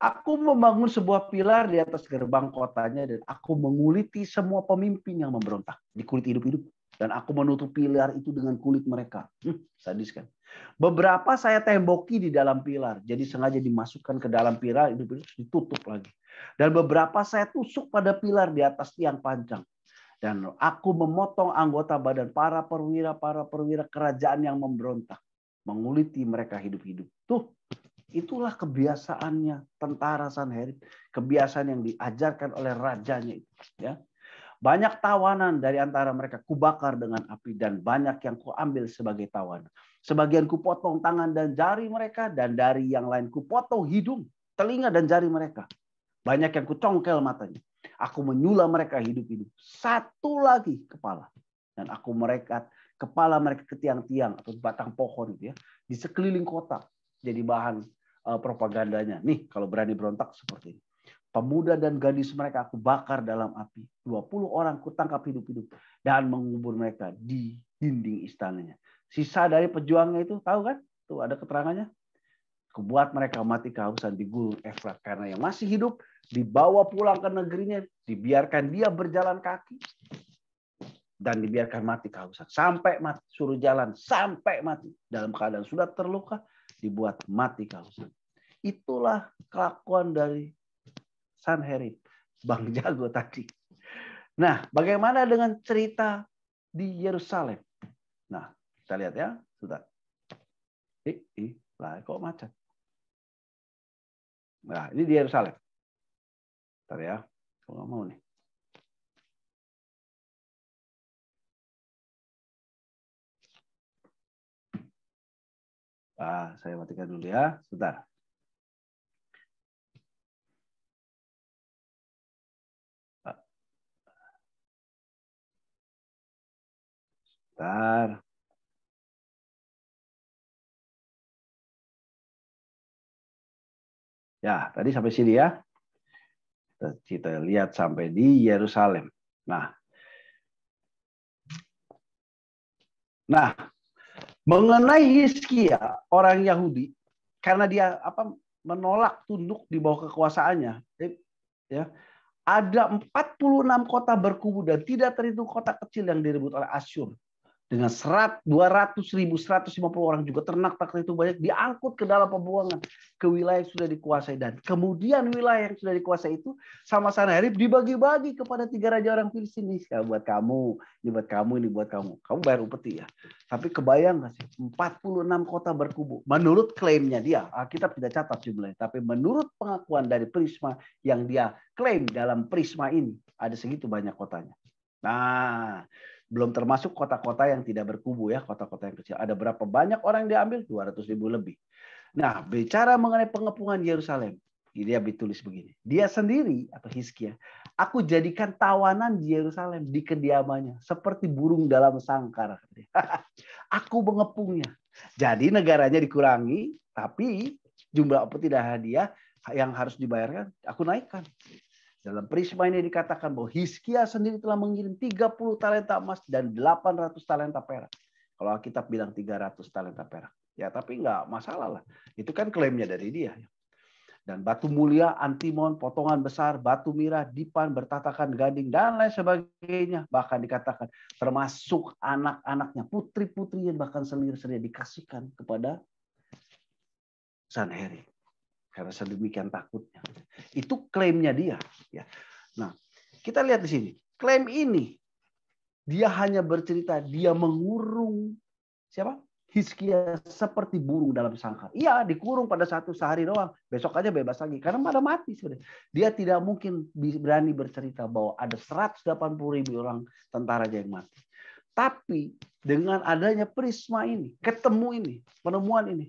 Aku membangun sebuah pilar di atas gerbang kotanya dan aku menguliti semua pemimpin yang memberontak. di kulit hidup-hidup. Dan aku menutup pilar itu dengan kulit mereka. Hmm, sadis kan? Beberapa saya temboki di dalam pilar. Jadi sengaja dimasukkan ke dalam pilar, itu hidup ditutup lagi. Dan beberapa saya tusuk pada pilar di atas tiang panjang dan aku memotong anggota badan para perwira para perwira kerajaan yang memberontak menguliti mereka hidup-hidup tuh Itulah kebiasaannya tentara Sanherib, kebiasaan yang diajarkan oleh rajanya itu, ya. Banyak tawanan dari antara mereka kubakar dengan api dan banyak yang kuambil sebagai tawanan. Sebagian kupotong tangan dan jari mereka dan dari yang lain kupotong hidung, telinga dan jari mereka. Banyak yang kucongkel matanya. Aku menyula mereka hidup-hidup. Satu lagi kepala. Dan aku merekat kepala mereka ke tiang-tiang atau batang pohon itu ya di sekeliling kota jadi bahan Eh, propagandanya. Nih, kalau berani berontak seperti ini. Pemuda dan gadis mereka aku bakar dalam api. 20 orang kutangkap hidup-hidup dan mengubur mereka di dinding istananya. Sisa dari pejuangnya itu tahu kan? Tuh ada keterangannya. Kebuat mereka mati kehausan di gurun Efrat karena yang masih hidup dibawa pulang ke negerinya, dibiarkan dia berjalan kaki dan dibiarkan mati kehausan sampai mati suruh jalan sampai mati dalam keadaan sudah terluka dibuat mati kehausan. Itulah kelakuan dari Sanherib, Bang Jago tadi. Nah, bagaimana dengan cerita di Yerusalem? Nah, kita lihat ya, sudah. Ih, ih, lah kok macet. Nah, ini di Yerusalem. Bentar ya, kalau nggak mau nih. Ah, saya matikan dulu ya, sebentar. sebentar. Ya, tadi sampai sini ya. Kita lihat sampai di Yerusalem. Nah, nah mengenai Hizkia, orang Yahudi, karena dia apa menolak tunduk di bawah kekuasaannya, eh, ya, ada 46 kota berkubu dan tidak terhitung kota kecil yang direbut oleh Asyur dengan dua 200 ribu, 150 orang juga ternak tak itu banyak diangkut ke dalam pembuangan ke wilayah yang sudah dikuasai dan kemudian wilayah yang sudah dikuasai itu sama Sanherib dibagi-bagi kepada tiga raja orang Filistin ini ya, buat kamu, ini buat kamu, ini buat kamu. Kamu bayar upeti ya. Tapi kebayang nggak sih 46 kota berkubu. Menurut klaimnya dia, Alkitab ah, tidak catat jumlahnya, tapi menurut pengakuan dari Prisma yang dia klaim dalam Prisma ini ada segitu banyak kotanya. Nah, belum termasuk kota-kota yang tidak berkubu ya, kota-kota yang kecil. Ada berapa banyak orang yang diambil? 200 ribu lebih. Nah, bicara mengenai pengepungan Yerusalem, dia ditulis begini. Dia sendiri, atau Hizkia aku jadikan tawanan Yerusalem di kediamannya, seperti burung dalam sangkar. aku mengepungnya. Jadi negaranya dikurangi, tapi jumlah apa tidak hadiah yang harus dibayarkan, aku naikkan. Dalam prisma ini dikatakan bahwa Hizkia sendiri telah mengirim 30 talenta emas dan 800 talenta perak. Kalau Alkitab bilang 300 talenta perak. Ya tapi nggak masalah lah. Itu kan klaimnya dari dia. Dan batu mulia, antimon, potongan besar, batu mirah, dipan, bertatakan gading, dan lain sebagainya. Bahkan dikatakan termasuk anak-anaknya, putri-putrinya, bahkan selir-selir dikasihkan kepada Sanheri karena sedemikian takutnya. Itu klaimnya dia. Ya. Nah, kita lihat di sini. Klaim ini, dia hanya bercerita, dia mengurung siapa? Hizkia seperti burung dalam sangkar. Iya, dikurung pada satu sehari doang. Besok aja bebas lagi. Karena pada mati sudah. Dia tidak mungkin berani bercerita bahwa ada 180 ribu orang tentara aja yang mati. Tapi dengan adanya prisma ini, ketemu ini, penemuan ini,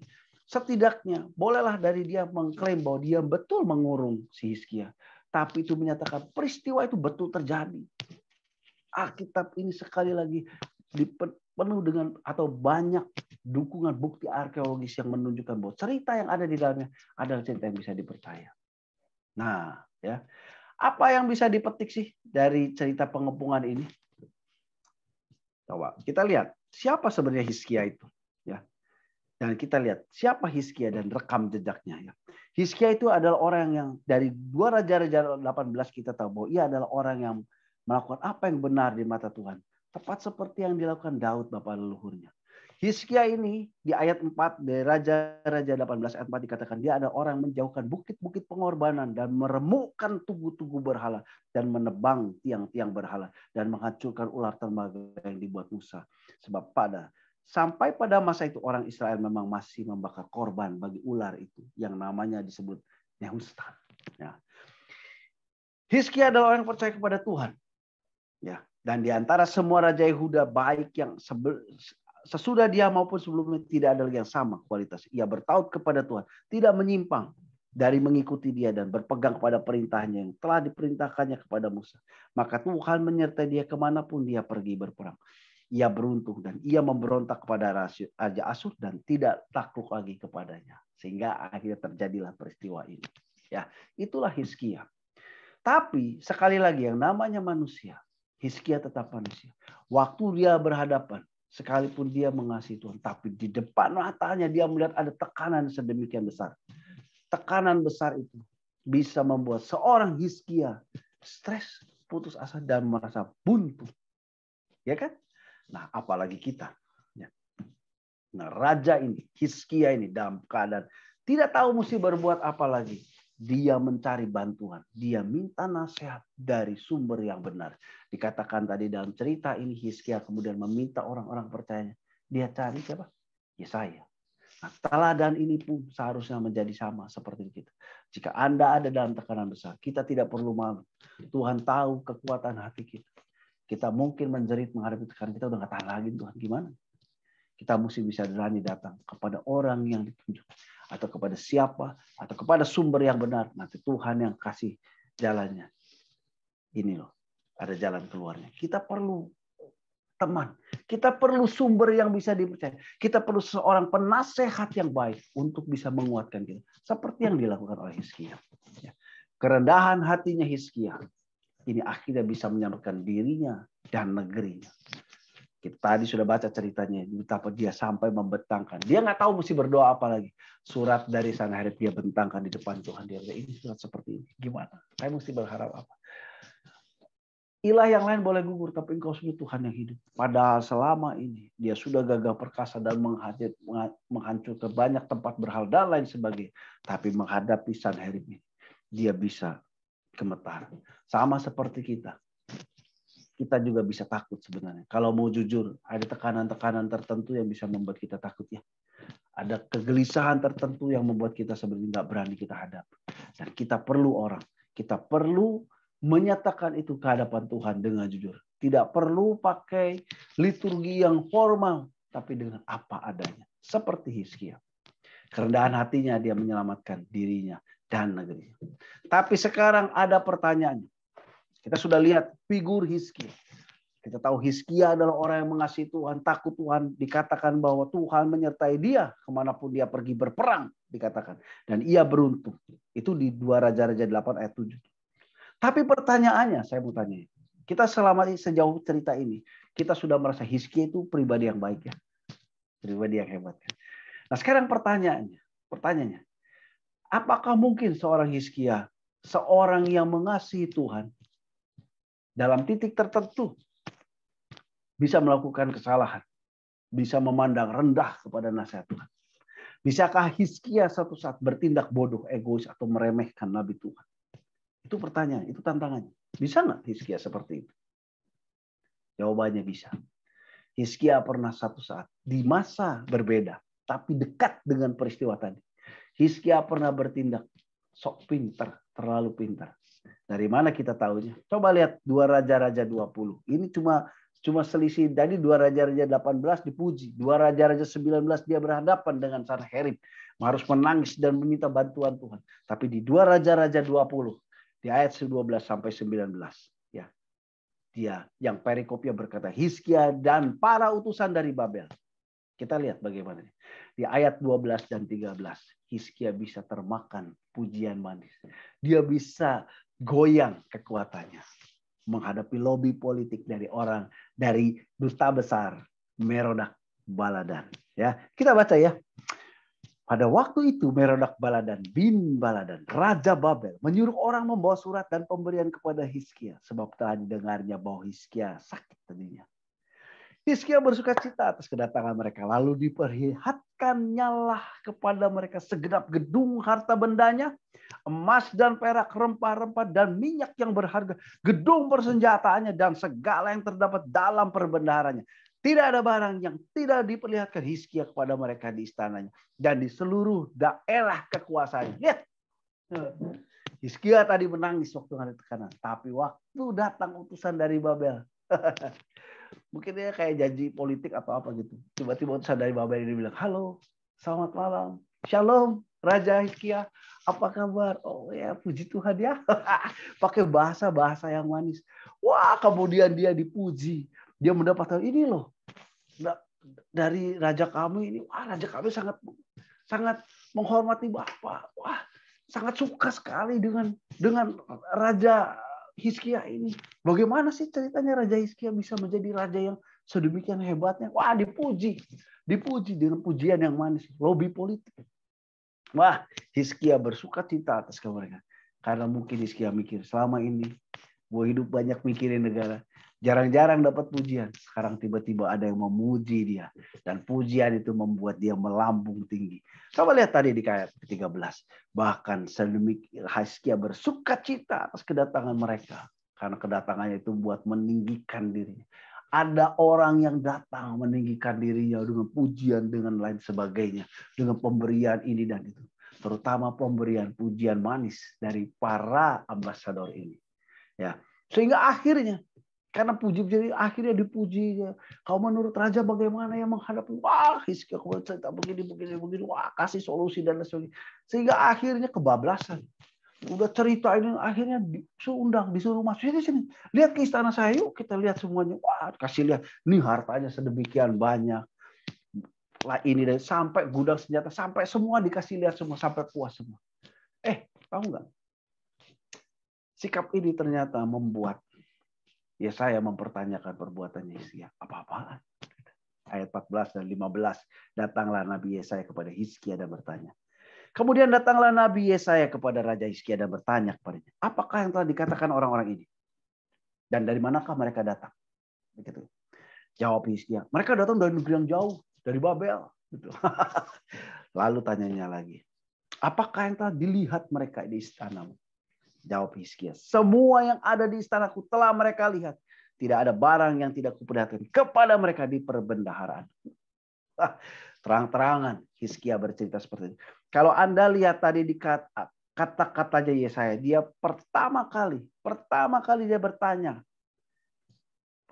Setidaknya bolehlah dari dia mengklaim bahwa dia betul mengurung si Hizkia. Tapi itu menyatakan peristiwa itu betul terjadi. Alkitab ini sekali lagi penuh dengan atau banyak dukungan bukti arkeologis yang menunjukkan bahwa cerita yang ada di dalamnya adalah cerita yang bisa dipercaya. Nah, ya. Apa yang bisa dipetik sih dari cerita pengepungan ini? Coba kita lihat siapa sebenarnya Hizkia itu. Dan kita lihat siapa Hiskia dan rekam jejaknya. ya. Hiskia itu adalah orang yang dari dua raja-raja 18 kita tahu bahwa ia adalah orang yang melakukan apa yang benar di mata Tuhan. Tepat seperti yang dilakukan Daud Bapak leluhurnya. Hiskia ini di ayat 4 dari Raja-Raja 18 ayat 4 dikatakan dia adalah orang yang menjauhkan bukit-bukit pengorbanan dan meremukkan tugu-tugu berhala dan menebang tiang-tiang berhala dan menghancurkan ular tembaga yang dibuat Musa. Sebab pada Sampai pada masa itu orang Israel memang masih membakar korban bagi ular itu yang namanya disebut Nehustan. Ya. Hizkia adalah orang yang percaya kepada Tuhan. Ya, dan di antara semua raja Yehuda baik yang sesudah dia maupun sebelumnya tidak ada lagi yang sama kualitas. Ia bertaut kepada Tuhan, tidak menyimpang dari mengikuti dia dan berpegang kepada perintahnya yang telah diperintahkannya kepada Musa. Maka Tuhan menyertai dia kemanapun dia pergi berperang ia beruntung dan ia memberontak kepada Raja Asur dan tidak takluk lagi kepadanya. Sehingga akhirnya terjadilah peristiwa ini. Ya, itulah Hizkia. Tapi sekali lagi yang namanya manusia, Hizkia tetap manusia. Waktu dia berhadapan, sekalipun dia mengasihi Tuhan, tapi di depan matanya dia melihat ada tekanan sedemikian besar. Tekanan besar itu bisa membuat seorang Hizkia stres, putus asa dan merasa buntu. Ya kan? Nah, apalagi kita. Ya. Nah, raja ini, Hiskia ini dalam keadaan tidak tahu mesti berbuat apa lagi. Dia mencari bantuan, dia minta nasihat dari sumber yang benar. Dikatakan tadi dalam cerita ini Hiskia kemudian meminta orang-orang percaya Dia cari siapa? Yesaya. Nah, teladan ini pun seharusnya menjadi sama seperti kita. Jika Anda ada dalam tekanan besar, kita tidak perlu malu. Tuhan tahu kekuatan hati kita. Kita mungkin menjerit menghadapi tekanan kita udah nggak tahan lagi Tuhan gimana? Kita mesti bisa berani datang kepada orang yang ditunjuk atau kepada siapa atau kepada sumber yang benar. Nanti Tuhan yang kasih jalannya. Ini loh, ada jalan keluarnya. Kita perlu teman. Kita perlu sumber yang bisa dipercaya. Kita perlu seorang penasehat yang baik untuk bisa menguatkan kita. Seperti yang dilakukan oleh Hizkia. Ya. Kerendahan hatinya Hizkia ini akhirnya bisa menyalurkan dirinya dan negerinya. Kita tadi sudah baca ceritanya, betapa dia sampai membentangkan. Dia nggak tahu mesti berdoa apa lagi. Surat dari Sanherib dia bentangkan di depan Tuhan. Dia bilang, ini surat seperti ini. Gimana? Saya mesti berharap apa? Ilah yang lain boleh gugur, tapi engkau sendiri Tuhan yang hidup. Padahal selama ini dia sudah gagal perkasa dan menghancurkan banyak tempat berhal dan lain sebagainya. Tapi menghadapi Sanherib ini, dia bisa gemetar. Sama seperti kita. Kita juga bisa takut sebenarnya. Kalau mau jujur, ada tekanan-tekanan tertentu yang bisa membuat kita takut ya. Ada kegelisahan tertentu yang membuat kita sebenarnya nggak berani kita hadap. Dan kita perlu orang. Kita perlu menyatakan itu ke hadapan Tuhan dengan jujur. Tidak perlu pakai liturgi yang formal, tapi dengan apa adanya. Seperti Hizkia. Kerendahan hatinya dia menyelamatkan dirinya dan negeri. Tapi sekarang ada pertanyaan. Kita sudah lihat figur Hizki. Kita tahu Hizkia adalah orang yang mengasihi Tuhan, takut Tuhan. Dikatakan bahwa Tuhan menyertai dia kemanapun dia pergi berperang. Dikatakan. Dan ia beruntung. Itu di dua Raja-Raja 8 ayat 7. Tapi pertanyaannya, saya mau tanya. Kita selama sejauh cerita ini, kita sudah merasa Hizkia itu pribadi yang baik ya. Pribadi yang hebat. Ya. Nah sekarang pertanyaannya, pertanyaannya, Apakah mungkin seorang Hizkia, seorang yang mengasihi Tuhan, dalam titik tertentu bisa melakukan kesalahan, bisa memandang rendah kepada nasihat Tuhan. Bisakah Hizkia satu saat bertindak bodoh, egois, atau meremehkan Nabi Tuhan? Itu pertanyaan, itu tantangannya. Bisa nggak Hizkia seperti itu? Jawabannya bisa. Hizkia pernah satu saat di masa berbeda, tapi dekat dengan peristiwa tadi. Hiskia pernah bertindak sok pinter, terlalu pinter. Dari mana kita tahunya? Coba lihat dua raja-raja 20. Ini cuma cuma selisih tadi dua raja-raja 18 dipuji, dua raja-raja 19 dia berhadapan dengan Sanherib, harus menangis dan meminta bantuan Tuhan. Tapi di dua raja-raja 20 di ayat 12 sampai 19 ya. Dia yang perikopnya berkata Hiskia dan para utusan dari Babel kita lihat bagaimana. Di ayat 12 dan 13, Hiskia bisa termakan pujian manis. Dia bisa goyang kekuatannya menghadapi lobi politik dari orang dari dusta besar Merodak Baladan ya kita baca ya pada waktu itu Merodak Baladan bin Baladan raja Babel menyuruh orang membawa surat dan pemberian kepada Hiskia sebab telah didengarnya bahwa Hiskia sakit tadinya Hizkia bersuka cita atas kedatangan mereka. Lalu diperlihatkan nyalah kepada mereka segenap gedung harta bendanya, emas dan perak, rempah-rempah dan minyak yang berharga, gedung persenjataannya dan segala yang terdapat dalam perbendaharanya. Tidak ada barang yang tidak diperlihatkan Hizkia kepada mereka di istananya dan di seluruh daerah kekuasaannya. Lihat. Hiskia tadi menangis waktu hari tekanan, tapi waktu datang utusan dari Babel, mungkin dia kayak janji politik atau apa gitu tiba-tiba dari Bapak ini bilang halo selamat malam shalom Raja Hizkia apa kabar oh ya puji Tuhan ya pakai bahasa bahasa yang manis wah kemudian dia dipuji dia mendapatkan ini loh nah, dari raja kami ini wah raja kami sangat sangat menghormati bapak wah sangat suka sekali dengan dengan raja Hiskia ini. Bagaimana sih ceritanya Raja Hiskia bisa menjadi raja yang sedemikian hebatnya? Wah, dipuji. Dipuji dengan pujian yang manis. Lobby politik. Wah, Hiskia bersuka cita atas kemerdekaan. Karena mungkin Hiskia mikir, selama ini gue hidup banyak mikirin negara. Jarang-jarang dapat pujian. Sekarang tiba-tiba ada yang memuji dia. Dan pujian itu membuat dia melambung tinggi. Coba lihat tadi di ayat 13. Bahkan sedemikian Haskia bersuka cita atas kedatangan mereka. Karena kedatangannya itu buat meninggikan dirinya. Ada orang yang datang meninggikan dirinya dengan pujian, dengan lain sebagainya. Dengan pemberian ini dan itu. Terutama pemberian pujian manis dari para ambasador ini. ya Sehingga akhirnya karena puji jadi akhirnya dipuji. Ya. Kau menurut raja bagaimana yang menghadapi wah hiski aku cerita begini begini begini wah kasih solusi dan sebagainya sehingga akhirnya kebablasan. Udah cerita ini akhirnya disuruh undang disuruh masuk sini sini lihat ke istana saya yuk kita lihat semuanya wah kasih lihat Ini hartanya sedemikian banyak lah ini dan sampai gudang senjata sampai semua dikasih lihat semua sampai puas semua. Eh tahu nggak? Sikap ini ternyata membuat Ya saya mempertanyakan perbuatannya, Yesia. Ya. Apa-apaan? Ayat 14 dan 15. Datanglah Nabi Yesaya kepada Hizkia dan bertanya. Kemudian datanglah Nabi Yesaya kepada Raja Hizkia dan bertanya kepadanya. Apakah yang telah dikatakan orang-orang ini? Dan dari manakah mereka datang? Begitu. Jawab Hizkia. Mereka datang dari negeri yang jauh. Dari Babel. Gitu. Lalu tanyanya lagi. Apakah yang telah dilihat mereka di istanamu? Jawab Hizkia, semua yang ada di istanaku telah mereka lihat. Tidak ada barang yang tidak kuperlihatkan kepada mereka di perbendaharaan. Ah, terang-terangan Hizkia bercerita seperti itu. Kalau Anda lihat tadi di kata-katanya Yesaya, dia pertama kali, pertama kali dia bertanya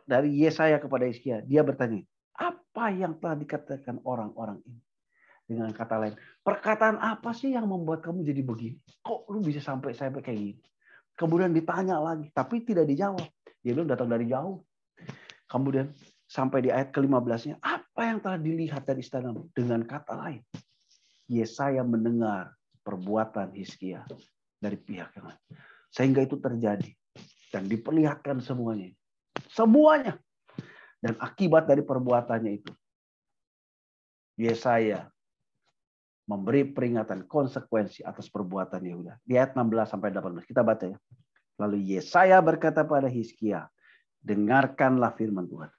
dari Yesaya kepada Hizkia, dia bertanya, apa yang telah dikatakan orang-orang ini? Dengan kata lain, perkataan apa sih yang membuat kamu jadi begini? Kok lu bisa sampai sampai kayak gini? Kemudian ditanya lagi, tapi tidak dijawab. Dia bilang datang dari jauh. Kemudian sampai di ayat ke-15-nya, apa yang telah dilihat dari istana Dengan kata lain, Yesaya mendengar perbuatan Hizkia dari pihak yang lain. Sehingga itu terjadi dan diperlihatkan semuanya. Semuanya. Dan akibat dari perbuatannya itu. Yesaya memberi peringatan konsekuensi atas perbuatan Yehuda. Di ayat 16 sampai 18 kita baca ya. Lalu Yesaya berkata pada Hizkia, dengarkanlah firman Tuhan.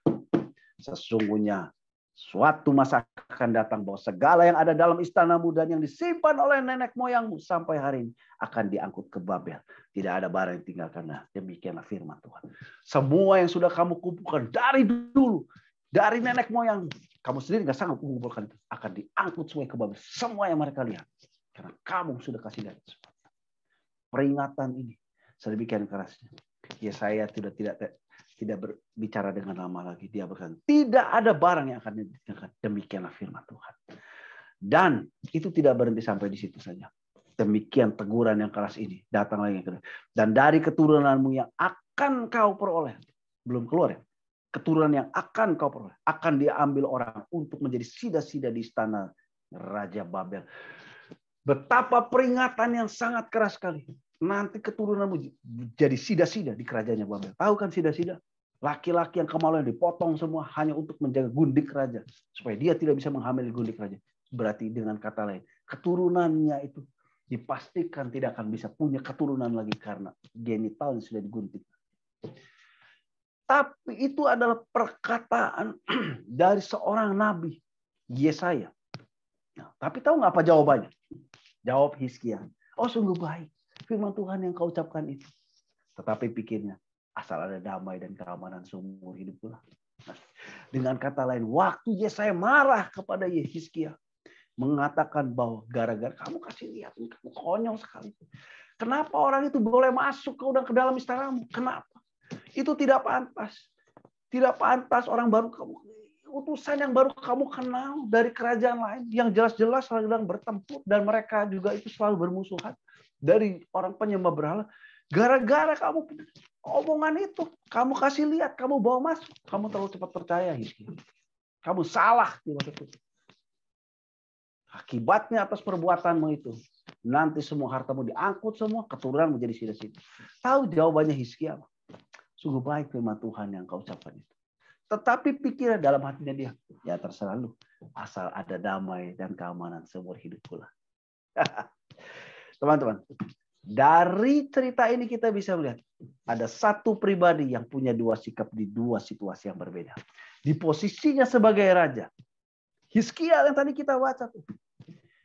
Sesungguhnya suatu masa akan datang bahwa segala yang ada dalam istana dan yang disimpan oleh nenek moyangmu sampai hari ini akan diangkut ke Babel. Tidak ada barang yang tinggalkan karena demikianlah firman Tuhan. Semua yang sudah kamu kumpulkan dari dulu, dari nenek moyang. Kamu sendiri nggak sanggup mengumpulkan itu. Akan diangkut sesuai ke Babel. Semua yang mereka lihat. Karena kamu sudah kasih dari Peringatan ini sedemikian kerasnya. Ya, saya tidak tidak tidak berbicara dengan lama lagi. Dia berkata, tidak ada barang yang akan ditinggalkan. Demikianlah firman Tuhan. Dan itu tidak berhenti sampai di situ saja. Demikian teguran yang keras ini. Datang lagi yang Dan dari keturunanmu yang akan kau peroleh. Belum keluar ya keturunan yang akan kau peroleh akan diambil orang untuk menjadi sida-sida di istana raja Babel. Betapa peringatan yang sangat keras sekali. Nanti keturunanmu jadi sida-sida di kerajaannya Babel. Tahu kan sida-sida? Laki-laki yang kemaluan dipotong semua hanya untuk menjaga gundik raja supaya dia tidak bisa menghamili gundik raja. Berarti dengan kata lain, keturunannya itu dipastikan tidak akan bisa punya keturunan lagi karena genitalnya sudah digunting. Tapi itu adalah perkataan dari seorang nabi, Yesaya. Nah, tapi tahu nggak apa jawabannya? Jawab Hizkia. Oh sungguh baik firman Tuhan yang kau ucapkan itu. Tetapi pikirnya, asal ada damai dan keamanan seumur hidup pula. Nah, dengan kata lain, waktu Yesaya marah kepada Yehizkia mengatakan bahwa gara-gara kamu kasih lihat, kamu konyol sekali. Kenapa orang itu boleh masuk ke ke dalam istanamu? Kenapa? Itu tidak pantas. Tidak pantas orang baru kamu utusan yang baru kamu kenal dari kerajaan lain yang jelas-jelas sedang bertempur dan mereka juga itu selalu bermusuhan dari orang penyembah berhala gara-gara kamu omongan itu kamu kasih lihat kamu bawa masuk kamu terlalu cepat percaya gitu kamu salah gitu. akibatnya atas perbuatanmu itu nanti semua hartamu diangkut semua keturunan menjadi sida-sida tahu jawabannya Hizki apa? Sungguh baik firman Tuhan yang kau ucapkan itu. Tetapi pikiran dalam hatinya dia, ya terserah lu. Asal ada damai dan keamanan seumur hidup pula. Teman-teman, dari cerita ini kita bisa melihat ada satu pribadi yang punya dua sikap di dua situasi yang berbeda. Di posisinya sebagai raja, Hiskia yang tadi kita baca tuh,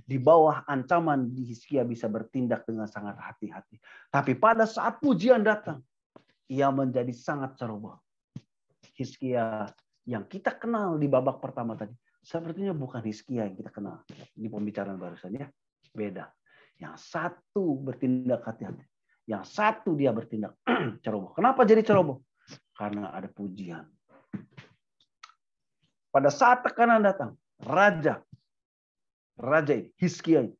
di bawah ancaman di Hiskia bisa bertindak dengan sangat hati-hati. Tapi pada saat pujian datang, ia menjadi sangat ceroboh. Hiskia yang kita kenal di babak pertama tadi, sepertinya bukan Hiskia yang kita kenal di pembicaraan barusan ya. Beda. Yang satu bertindak hati-hati. Yang satu dia bertindak ceroboh. Kenapa jadi ceroboh? Karena ada pujian. Pada saat tekanan datang, raja, raja ini, Hiskia ini,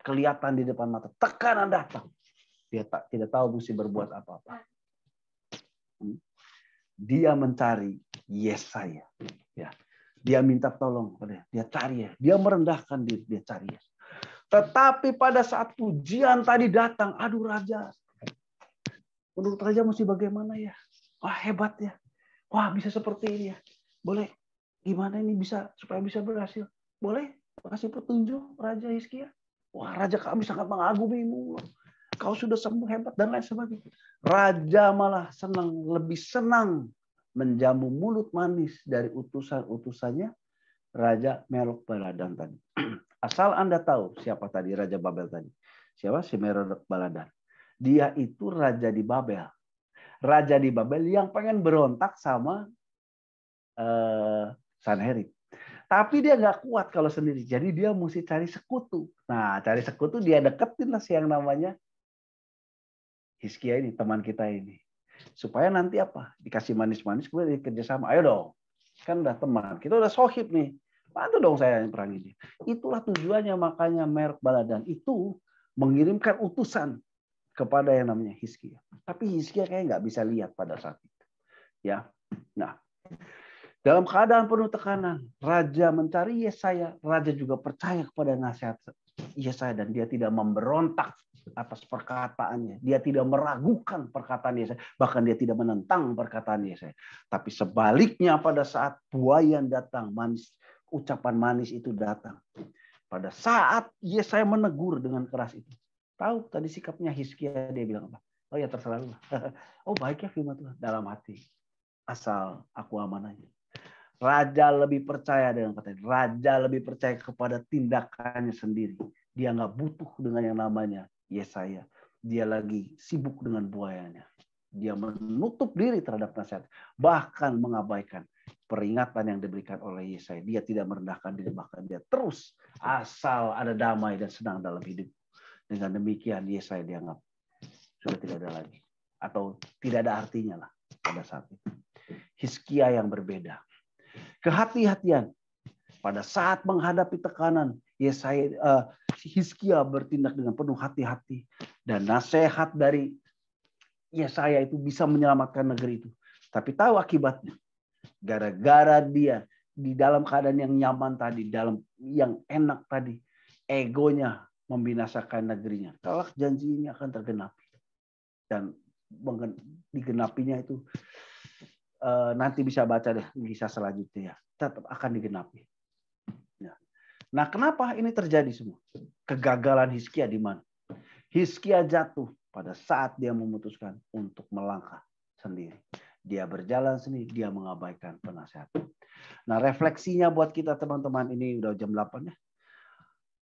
kelihatan di depan mata. Tekanan datang. Dia tak, tidak tahu mesti berbuat apa-apa. Dia mencari Yesaya. Ya. Dia minta tolong pada dia cari ya. Dia merendahkan diri, dia cari ya. Tetapi pada saat pujian tadi datang, aduh raja, menurut raja mesti bagaimana ya? Wah hebat ya, wah bisa seperti ini ya. Boleh, gimana ini bisa supaya bisa berhasil? Boleh, kasih petunjuk Raja Hizkia. Wah Raja kami sangat mengagumimu kau sudah sembuh hebat dan lain sebagainya. Raja malah senang, lebih senang menjamu mulut manis dari utusan-utusannya Raja Merok Baladan tadi. Asal Anda tahu siapa tadi Raja Babel tadi. Siapa? Si Merok Baladan. Dia itu Raja di Babel. Raja di Babel yang pengen berontak sama eh, Tapi dia nggak kuat kalau sendiri. Jadi dia mesti cari sekutu. Nah, cari sekutu dia deketin lah si yang namanya Hiskia ini, teman kita ini. Supaya nanti apa? Dikasih manis-manis, kemudian kerjasama. Ayo dong, kan udah teman. Kita udah sohib nih. Bantu dong saya yang perang ini. Itulah tujuannya makanya merek Baladan itu mengirimkan utusan kepada yang namanya Hiskia. Tapi Hiskia kayak nggak bisa lihat pada saat itu. Ya, nah dalam keadaan penuh tekanan, raja mencari Yesaya, raja juga percaya kepada nasihat Yesaya dan dia tidak memberontak atas perkataannya. Dia tidak meragukan perkataan Yesaya, bahkan dia tidak menentang perkataan Yesaya. Tapi sebaliknya pada saat buayan datang, manis, ucapan manis itu datang. Pada saat Yesaya menegur dengan keras itu. Tahu tadi sikapnya Hizkia dia bilang apa? Oh ya terserah lu. oh baik ya firman Tuhan dalam hati. Asal aku aman aja. Raja lebih percaya dengan kata Raja lebih percaya kepada tindakannya sendiri. Dia nggak butuh dengan yang namanya Yesaya. Dia lagi sibuk dengan buayanya. Dia menutup diri terhadap nasihat, bahkan mengabaikan peringatan yang diberikan oleh Yesaya. Dia tidak merendahkan diri, bahkan dia terus asal ada damai dan senang dalam hidup. Dengan demikian Yesaya dianggap sudah tidak ada lagi atau tidak ada artinya lah pada saat itu. Hiskia yang berbeda. Kehati-hatian pada saat menghadapi tekanan, Yesaya uh, Hiskia bertindak dengan penuh hati-hati dan nasihat dari Yesaya itu bisa menyelamatkan negeri itu. Tapi tahu akibatnya. Gara-gara dia di dalam keadaan yang nyaman tadi, dalam yang enak tadi, egonya membinasakan negerinya. Kelak janji ini akan tergenapi. Dan digenapinya itu eh, nanti bisa baca deh kisah selanjutnya. ya. Tetap akan digenapi. Nah, kenapa ini terjadi semua? Kegagalan Hiskia di mana? Hiskia jatuh pada saat dia memutuskan untuk melangkah sendiri. Dia berjalan sendiri, dia mengabaikan penasehat. Nah, refleksinya buat kita teman-teman ini udah jam 8 ya.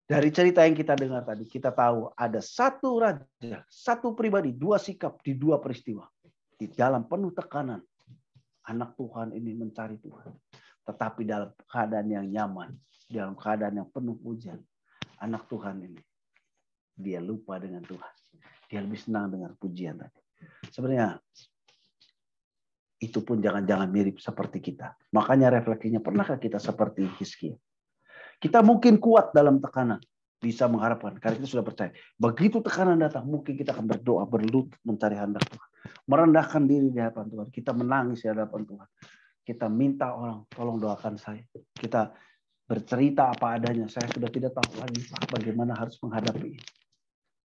Dari cerita yang kita dengar tadi, kita tahu ada satu raja, satu pribadi, dua sikap di dua peristiwa. Di dalam penuh tekanan, anak Tuhan ini mencari Tuhan. Tetapi dalam keadaan yang nyaman, dalam keadaan yang penuh hujan. Anak Tuhan ini. Dia lupa dengan Tuhan. Dia lebih senang dengan pujian tadi. Sebenarnya itu pun jangan-jangan mirip seperti kita. Makanya refleksinya, pernahkah kita seperti Hizki? Kita mungkin kuat dalam tekanan, bisa mengharapkan karena kita sudah percaya. Begitu tekanan datang, mungkin kita akan berdoa, berlut mencari handak Tuhan, merendahkan diri di hadapan Tuhan. Kita menangis di hadapan Tuhan. Kita minta orang, tolong doakan saya. Kita bercerita apa adanya. Saya sudah tidak tahu lagi bagaimana harus menghadapi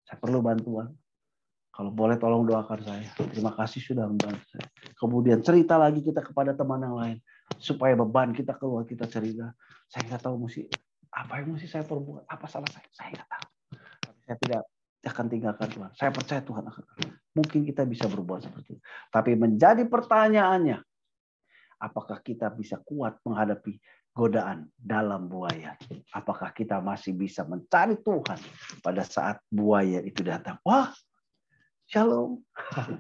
Saya perlu bantuan. Kalau boleh tolong doakan saya. Terima kasih sudah membantu saya. Kemudian cerita lagi kita kepada teman yang lain supaya beban kita keluar kita cerita. Saya nggak tahu mesti apa yang mesti saya perbuat, apa salah saya, saya nggak tahu. Tapi saya tidak akan tinggalkan Tuhan. Saya percaya Tuhan akan. Mungkin kita bisa berbuat seperti itu. Tapi menjadi pertanyaannya, apakah kita bisa kuat menghadapi godaan dalam buaya. Apakah kita masih bisa mencari Tuhan pada saat buaya itu datang? Wah, shalom.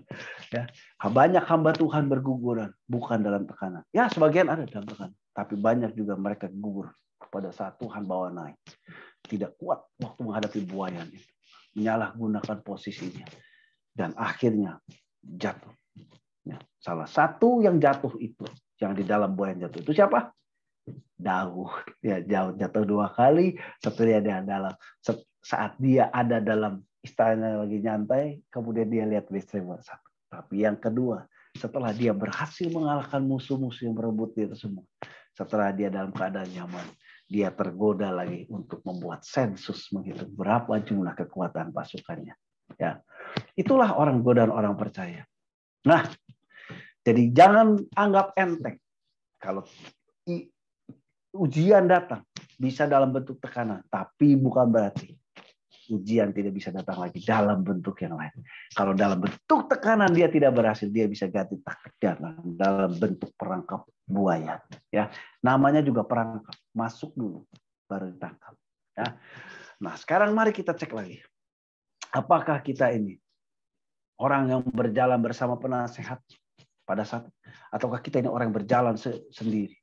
ya, banyak hamba Tuhan berguguran, bukan dalam tekanan. Ya, sebagian ada dalam tekanan, tapi banyak juga mereka gugur pada saat Tuhan bawa naik. Tidak kuat waktu menghadapi buaya ini. Menyalahgunakan posisinya. Dan akhirnya jatuh. Ya, salah satu yang jatuh itu, yang di dalam buaya yang jatuh itu siapa? Daud ya jauh jatuh dua kali satu dia ada dalam saat dia ada dalam istana lagi nyantai kemudian dia lihat Bathsheba satu tapi yang kedua setelah dia berhasil mengalahkan musuh-musuh yang merebut dia semua setelah dia dalam keadaan nyaman dia tergoda lagi untuk membuat sensus menghitung berapa jumlah kekuatan pasukannya ya itulah orang godaan orang percaya nah jadi jangan anggap enteng kalau ujian datang bisa dalam bentuk tekanan, tapi bukan berarti ujian tidak bisa datang lagi dalam bentuk yang lain. Kalau dalam bentuk tekanan dia tidak berhasil, dia bisa ganti taktik dalam bentuk perangkap buaya. Ya, namanya juga perangkap. Masuk dulu, baru ditangkap. Ya. Nah, sekarang mari kita cek lagi. Apakah kita ini orang yang berjalan bersama penasehat pada saat ataukah kita ini orang yang berjalan sendiri?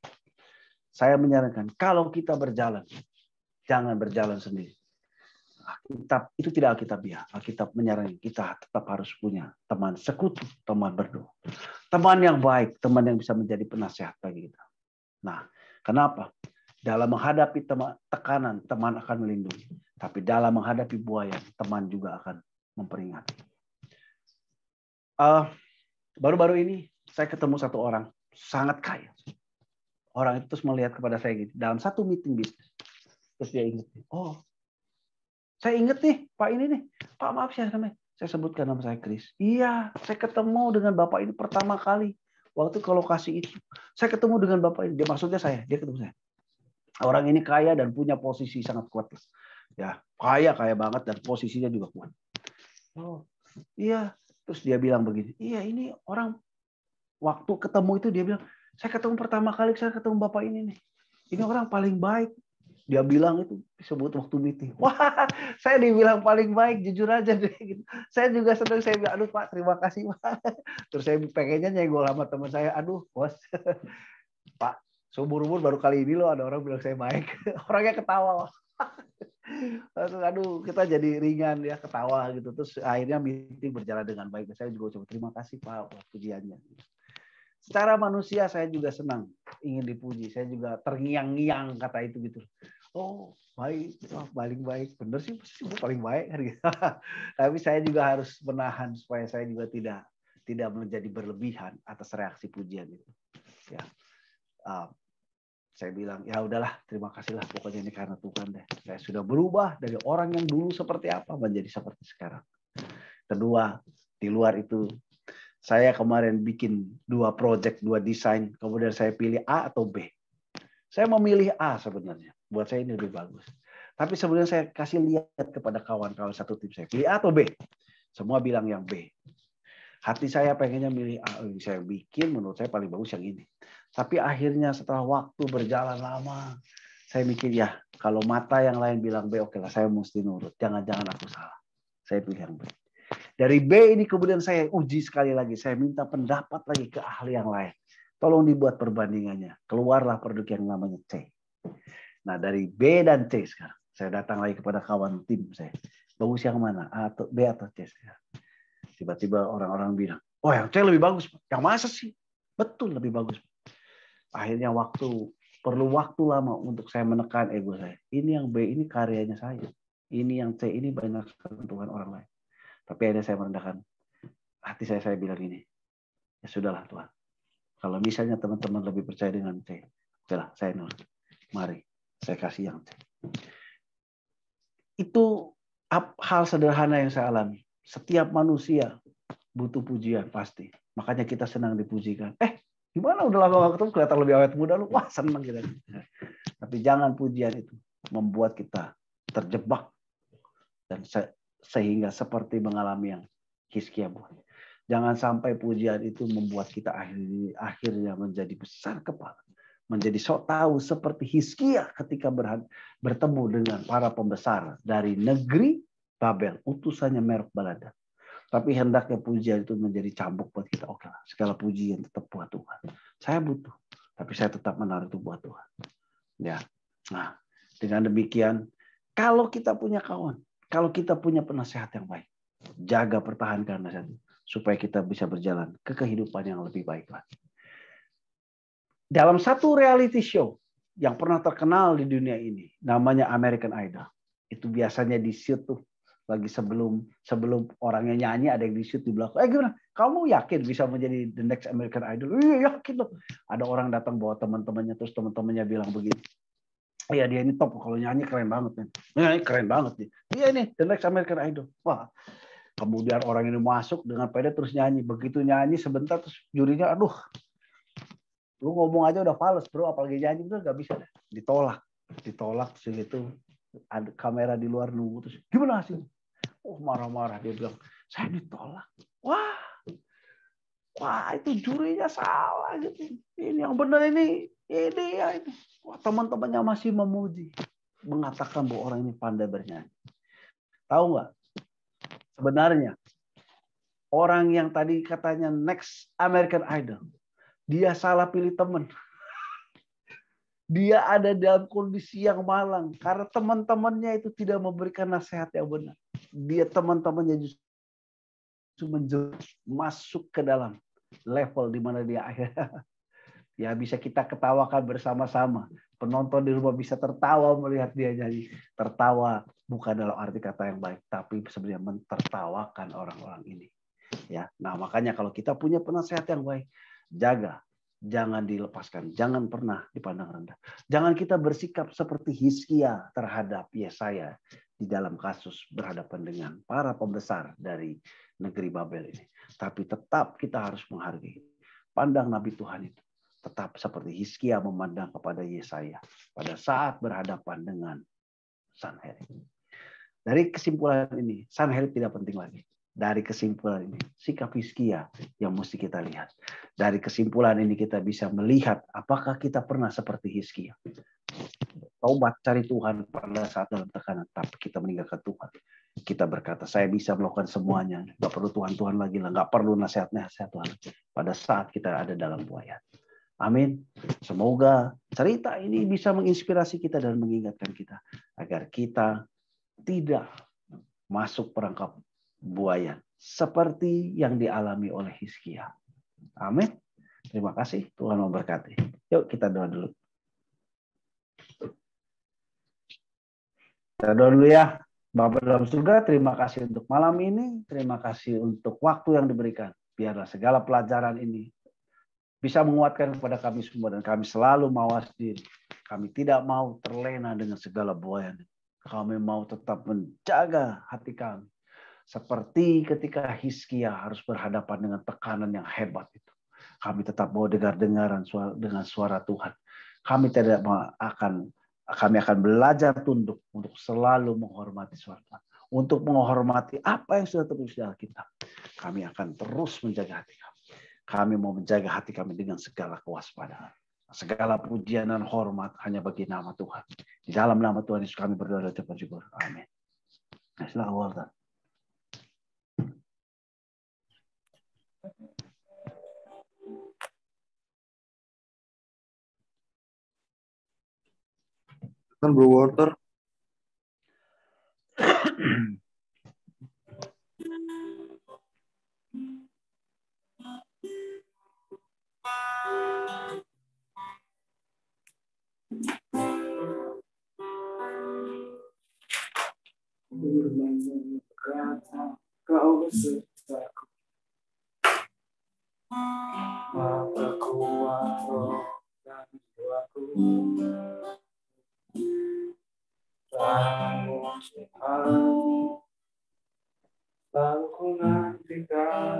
Saya menyarankan kalau kita berjalan, jangan berjalan sendiri. Alkitab itu tidak Alkitab ya. Alkitab menyarankan kita tetap harus punya teman sekutu, teman berdoa. Teman yang baik, teman yang bisa menjadi penasehat bagi kita. Nah, kenapa? Dalam menghadapi teman, tekanan, teman akan melindungi. Tapi dalam menghadapi buaya, teman juga akan memperingati. Eh, baru-baru uh, ini saya ketemu satu orang sangat kaya orang itu terus melihat kepada saya gitu dalam satu meeting bisnis gitu. terus dia inget oh saya inget nih pak ini nih pak maaf ya namanya saya sebutkan nama saya Chris iya saya ketemu dengan bapak ini pertama kali waktu ke lokasi itu saya ketemu dengan bapak ini dia maksudnya saya dia ketemu saya orang ini kaya dan punya posisi sangat kuat ya kaya kaya banget dan posisinya juga kuat oh iya terus dia bilang begini iya ini orang waktu ketemu itu dia bilang saya ketemu pertama kali saya ketemu bapak ini nih ini orang paling baik dia bilang itu sebut waktu meeting wah saya dibilang paling baik jujur aja deh gitu. saya juga sedang saya bilang aduh pak terima kasih pak terus saya pengennya nyenggol sama teman saya aduh bos pak seumur umur baru kali ini loh ada orang bilang saya baik orangnya ketawa Terus aduh kita jadi ringan ya ketawa gitu terus akhirnya meeting berjalan dengan baik saya juga coba terima kasih pak pujiannya secara manusia saya juga senang ingin dipuji saya juga terngiang-ngiang kata itu gitu oh baik oh, paling baik bener sih pasti paling baik kan gitu. tapi saya juga harus menahan supaya saya juga tidak tidak menjadi berlebihan atas reaksi pujian itu ya uh, saya bilang ya udahlah terima kasihlah pokoknya ini karena Tuhan deh saya sudah berubah dari orang yang dulu seperti apa menjadi seperti sekarang kedua di luar itu saya kemarin bikin dua project, dua desain, kemudian saya pilih A atau B. Saya memilih A sebenarnya. Buat saya ini lebih bagus. Tapi sebenarnya saya kasih lihat kepada kawan-kawan satu tim saya. Pilih A atau B? Semua bilang yang B. Hati saya pengennya milih A. Saya bikin menurut saya paling bagus yang ini. Tapi akhirnya setelah waktu berjalan lama, saya mikir ya kalau mata yang lain bilang B, oke lah saya mesti nurut. Jangan-jangan aku salah. Saya pilih yang B. Dari B ini kemudian saya uji sekali lagi, saya minta pendapat lagi ke ahli yang lain. Tolong dibuat perbandingannya. Keluarlah produk yang namanya C. Nah, dari B dan C sekarang saya datang lagi kepada kawan tim saya. Bagus yang mana? A atau B atau C Tiba-tiba orang-orang bilang, "Oh, yang C lebih bagus." Yang masa sih? Betul lebih bagus. Akhirnya waktu perlu waktu lama untuk saya menekan ego saya. Ini yang B ini karyanya saya. Ini yang C ini banyak sentuhan orang lain. Tapi akhirnya saya merendahkan hati saya, saya bilang ini, ya sudahlah Tuhan. Kalau misalnya teman-teman lebih percaya dengan saya, sudahlah saya nur. Mari, saya kasih yang saya. Itu hal sederhana yang saya alami. Setiap manusia butuh pujian pasti. Makanya kita senang dipujikan. Eh, gimana udah lama waktu ketemu kelihatan lebih awet muda lu. Wah, senang kita. Tapi jangan pujian itu membuat kita terjebak dan sehingga seperti mengalami yang Hizkia buat. Jangan sampai pujian itu membuat kita akhirnya, menjadi besar kepala. Menjadi sok tahu seperti Hizkia ketika bertemu dengan para pembesar dari negeri Babel. Utusannya Merk Balada. Tapi hendaknya pujian itu menjadi cambuk buat kita. Oke lah, segala pujian tetap buat Tuhan. Saya butuh, tapi saya tetap menaruh itu buat Tuhan. Ya, Nah, dengan demikian, kalau kita punya kawan kalau kita punya penasehat yang baik, jaga pertahankan nasihat supaya kita bisa berjalan ke kehidupan yang lebih baik lagi. Dalam satu reality show yang pernah terkenal di dunia ini, namanya American Idol. Itu biasanya di situ lagi sebelum sebelum orangnya nyanyi ada yang di situ di belakang. Eh gimana? Kamu yakin bisa menjadi the next American Idol? Iya yakin loh. Ada orang datang bawa teman-temannya terus teman-temannya bilang begini. Iya dia ini top kalau nyanyi keren banget nih. Nyanyi keren banget nih. Iya ini The Next American Idol. Wah. Kemudian orang ini masuk dengan pede terus nyanyi. Begitu nyanyi sebentar terus jurinya aduh. Lu ngomong aja udah fals bro apalagi nyanyi itu nggak bisa. Ditolak. Ditolak sih itu ada kamera di luar nunggu terus gimana hasilnya? Oh marah-marah dia bilang saya ditolak. Wah. Wah itu jurinya salah gitu. Ini yang benar ini ini ya ini. teman-temannya masih memuji. Mengatakan bahwa orang ini pandai bernyanyi. Tahu nggak? Sebenarnya orang yang tadi katanya next American Idol, dia salah pilih teman. Dia ada dalam kondisi yang malang karena teman-temannya itu tidak memberikan nasihat yang benar. Dia teman-temannya justru masuk ke dalam level di mana dia akhirnya ya bisa kita ketawakan bersama-sama. Penonton di rumah bisa tertawa melihat dia nyanyi. Tertawa bukan dalam arti kata yang baik, tapi sebenarnya mentertawakan orang-orang ini. Ya, nah makanya kalau kita punya penasehat yang baik, jaga, jangan dilepaskan, jangan pernah dipandang rendah. Jangan kita bersikap seperti Hiskia terhadap Yesaya di dalam kasus berhadapan dengan para pembesar dari negeri Babel ini. Tapi tetap kita harus menghargai. Pandang Nabi Tuhan itu tetap seperti Hizkia memandang kepada Yesaya pada saat berhadapan dengan Sanherib. Dari kesimpulan ini, Sanherib tidak penting lagi. Dari kesimpulan ini, sikap Hizkia yang mesti kita lihat. Dari kesimpulan ini kita bisa melihat apakah kita pernah seperti Hizkia. Taubat cari Tuhan pada saat dalam tekanan, tapi kita meninggalkan Tuhan. Kita berkata, saya bisa melakukan semuanya. Gak perlu Tuhan-Tuhan lagi lah. Gak perlu nasihat-nasihat Tuhan. Pada saat kita ada dalam buaya. Amin. Semoga cerita ini bisa menginspirasi kita dan mengingatkan kita agar kita tidak masuk perangkap buaya seperti yang dialami oleh Hizkia. Amin. Terima kasih. Tuhan memberkati. Yuk kita doa dulu. Kita doa dulu ya. Bapak dalam surga, terima kasih untuk malam ini. Terima kasih untuk waktu yang diberikan. Biarlah segala pelajaran ini bisa menguatkan kepada kami semua dan kami selalu mawas diri. Kami tidak mau terlena dengan segala buaya. Kami mau tetap menjaga hati kami. Seperti ketika Hiskia harus berhadapan dengan tekanan yang hebat itu. Kami tetap mau dengar-dengaran dengan suara Tuhan. Kami tidak akan kami akan belajar tunduk untuk selalu menghormati suara Tuhan. Untuk menghormati apa yang sudah tertulis di Alkitab. Kami akan terus menjaga hati kami. Kami mau menjaga hati kami dengan segala kewaspadaan. Segala pujian dan hormat hanya bagi nama Tuhan. Di dalam nama Tuhan Yesus kami berdoa dan syukur. Amin. Nah, Selamat malam. Bro Walter. Kau sertaku Mata kuat roh dan jiwaku Tanganmu Tuhan Selalu nantikan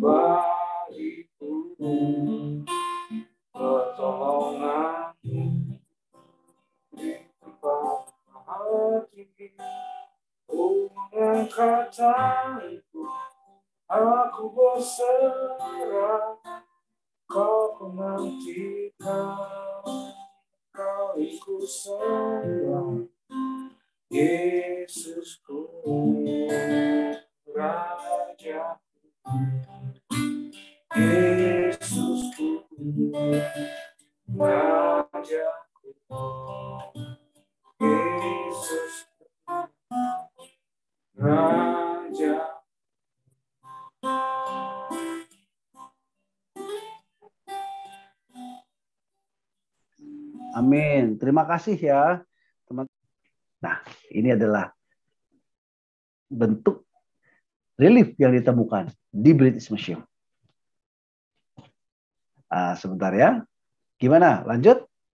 bagiku pertolonganmu di tempat hati ku mengangkat tanganku aku berserah kau menantikan kau ikut serah Yesusku Raja. Amin. Terima kasih ya, teman. Nah, ini adalah bentuk relief yang ditemukan di British ah, Museum. Uh, sebentar ya. Gimana? Lanjut?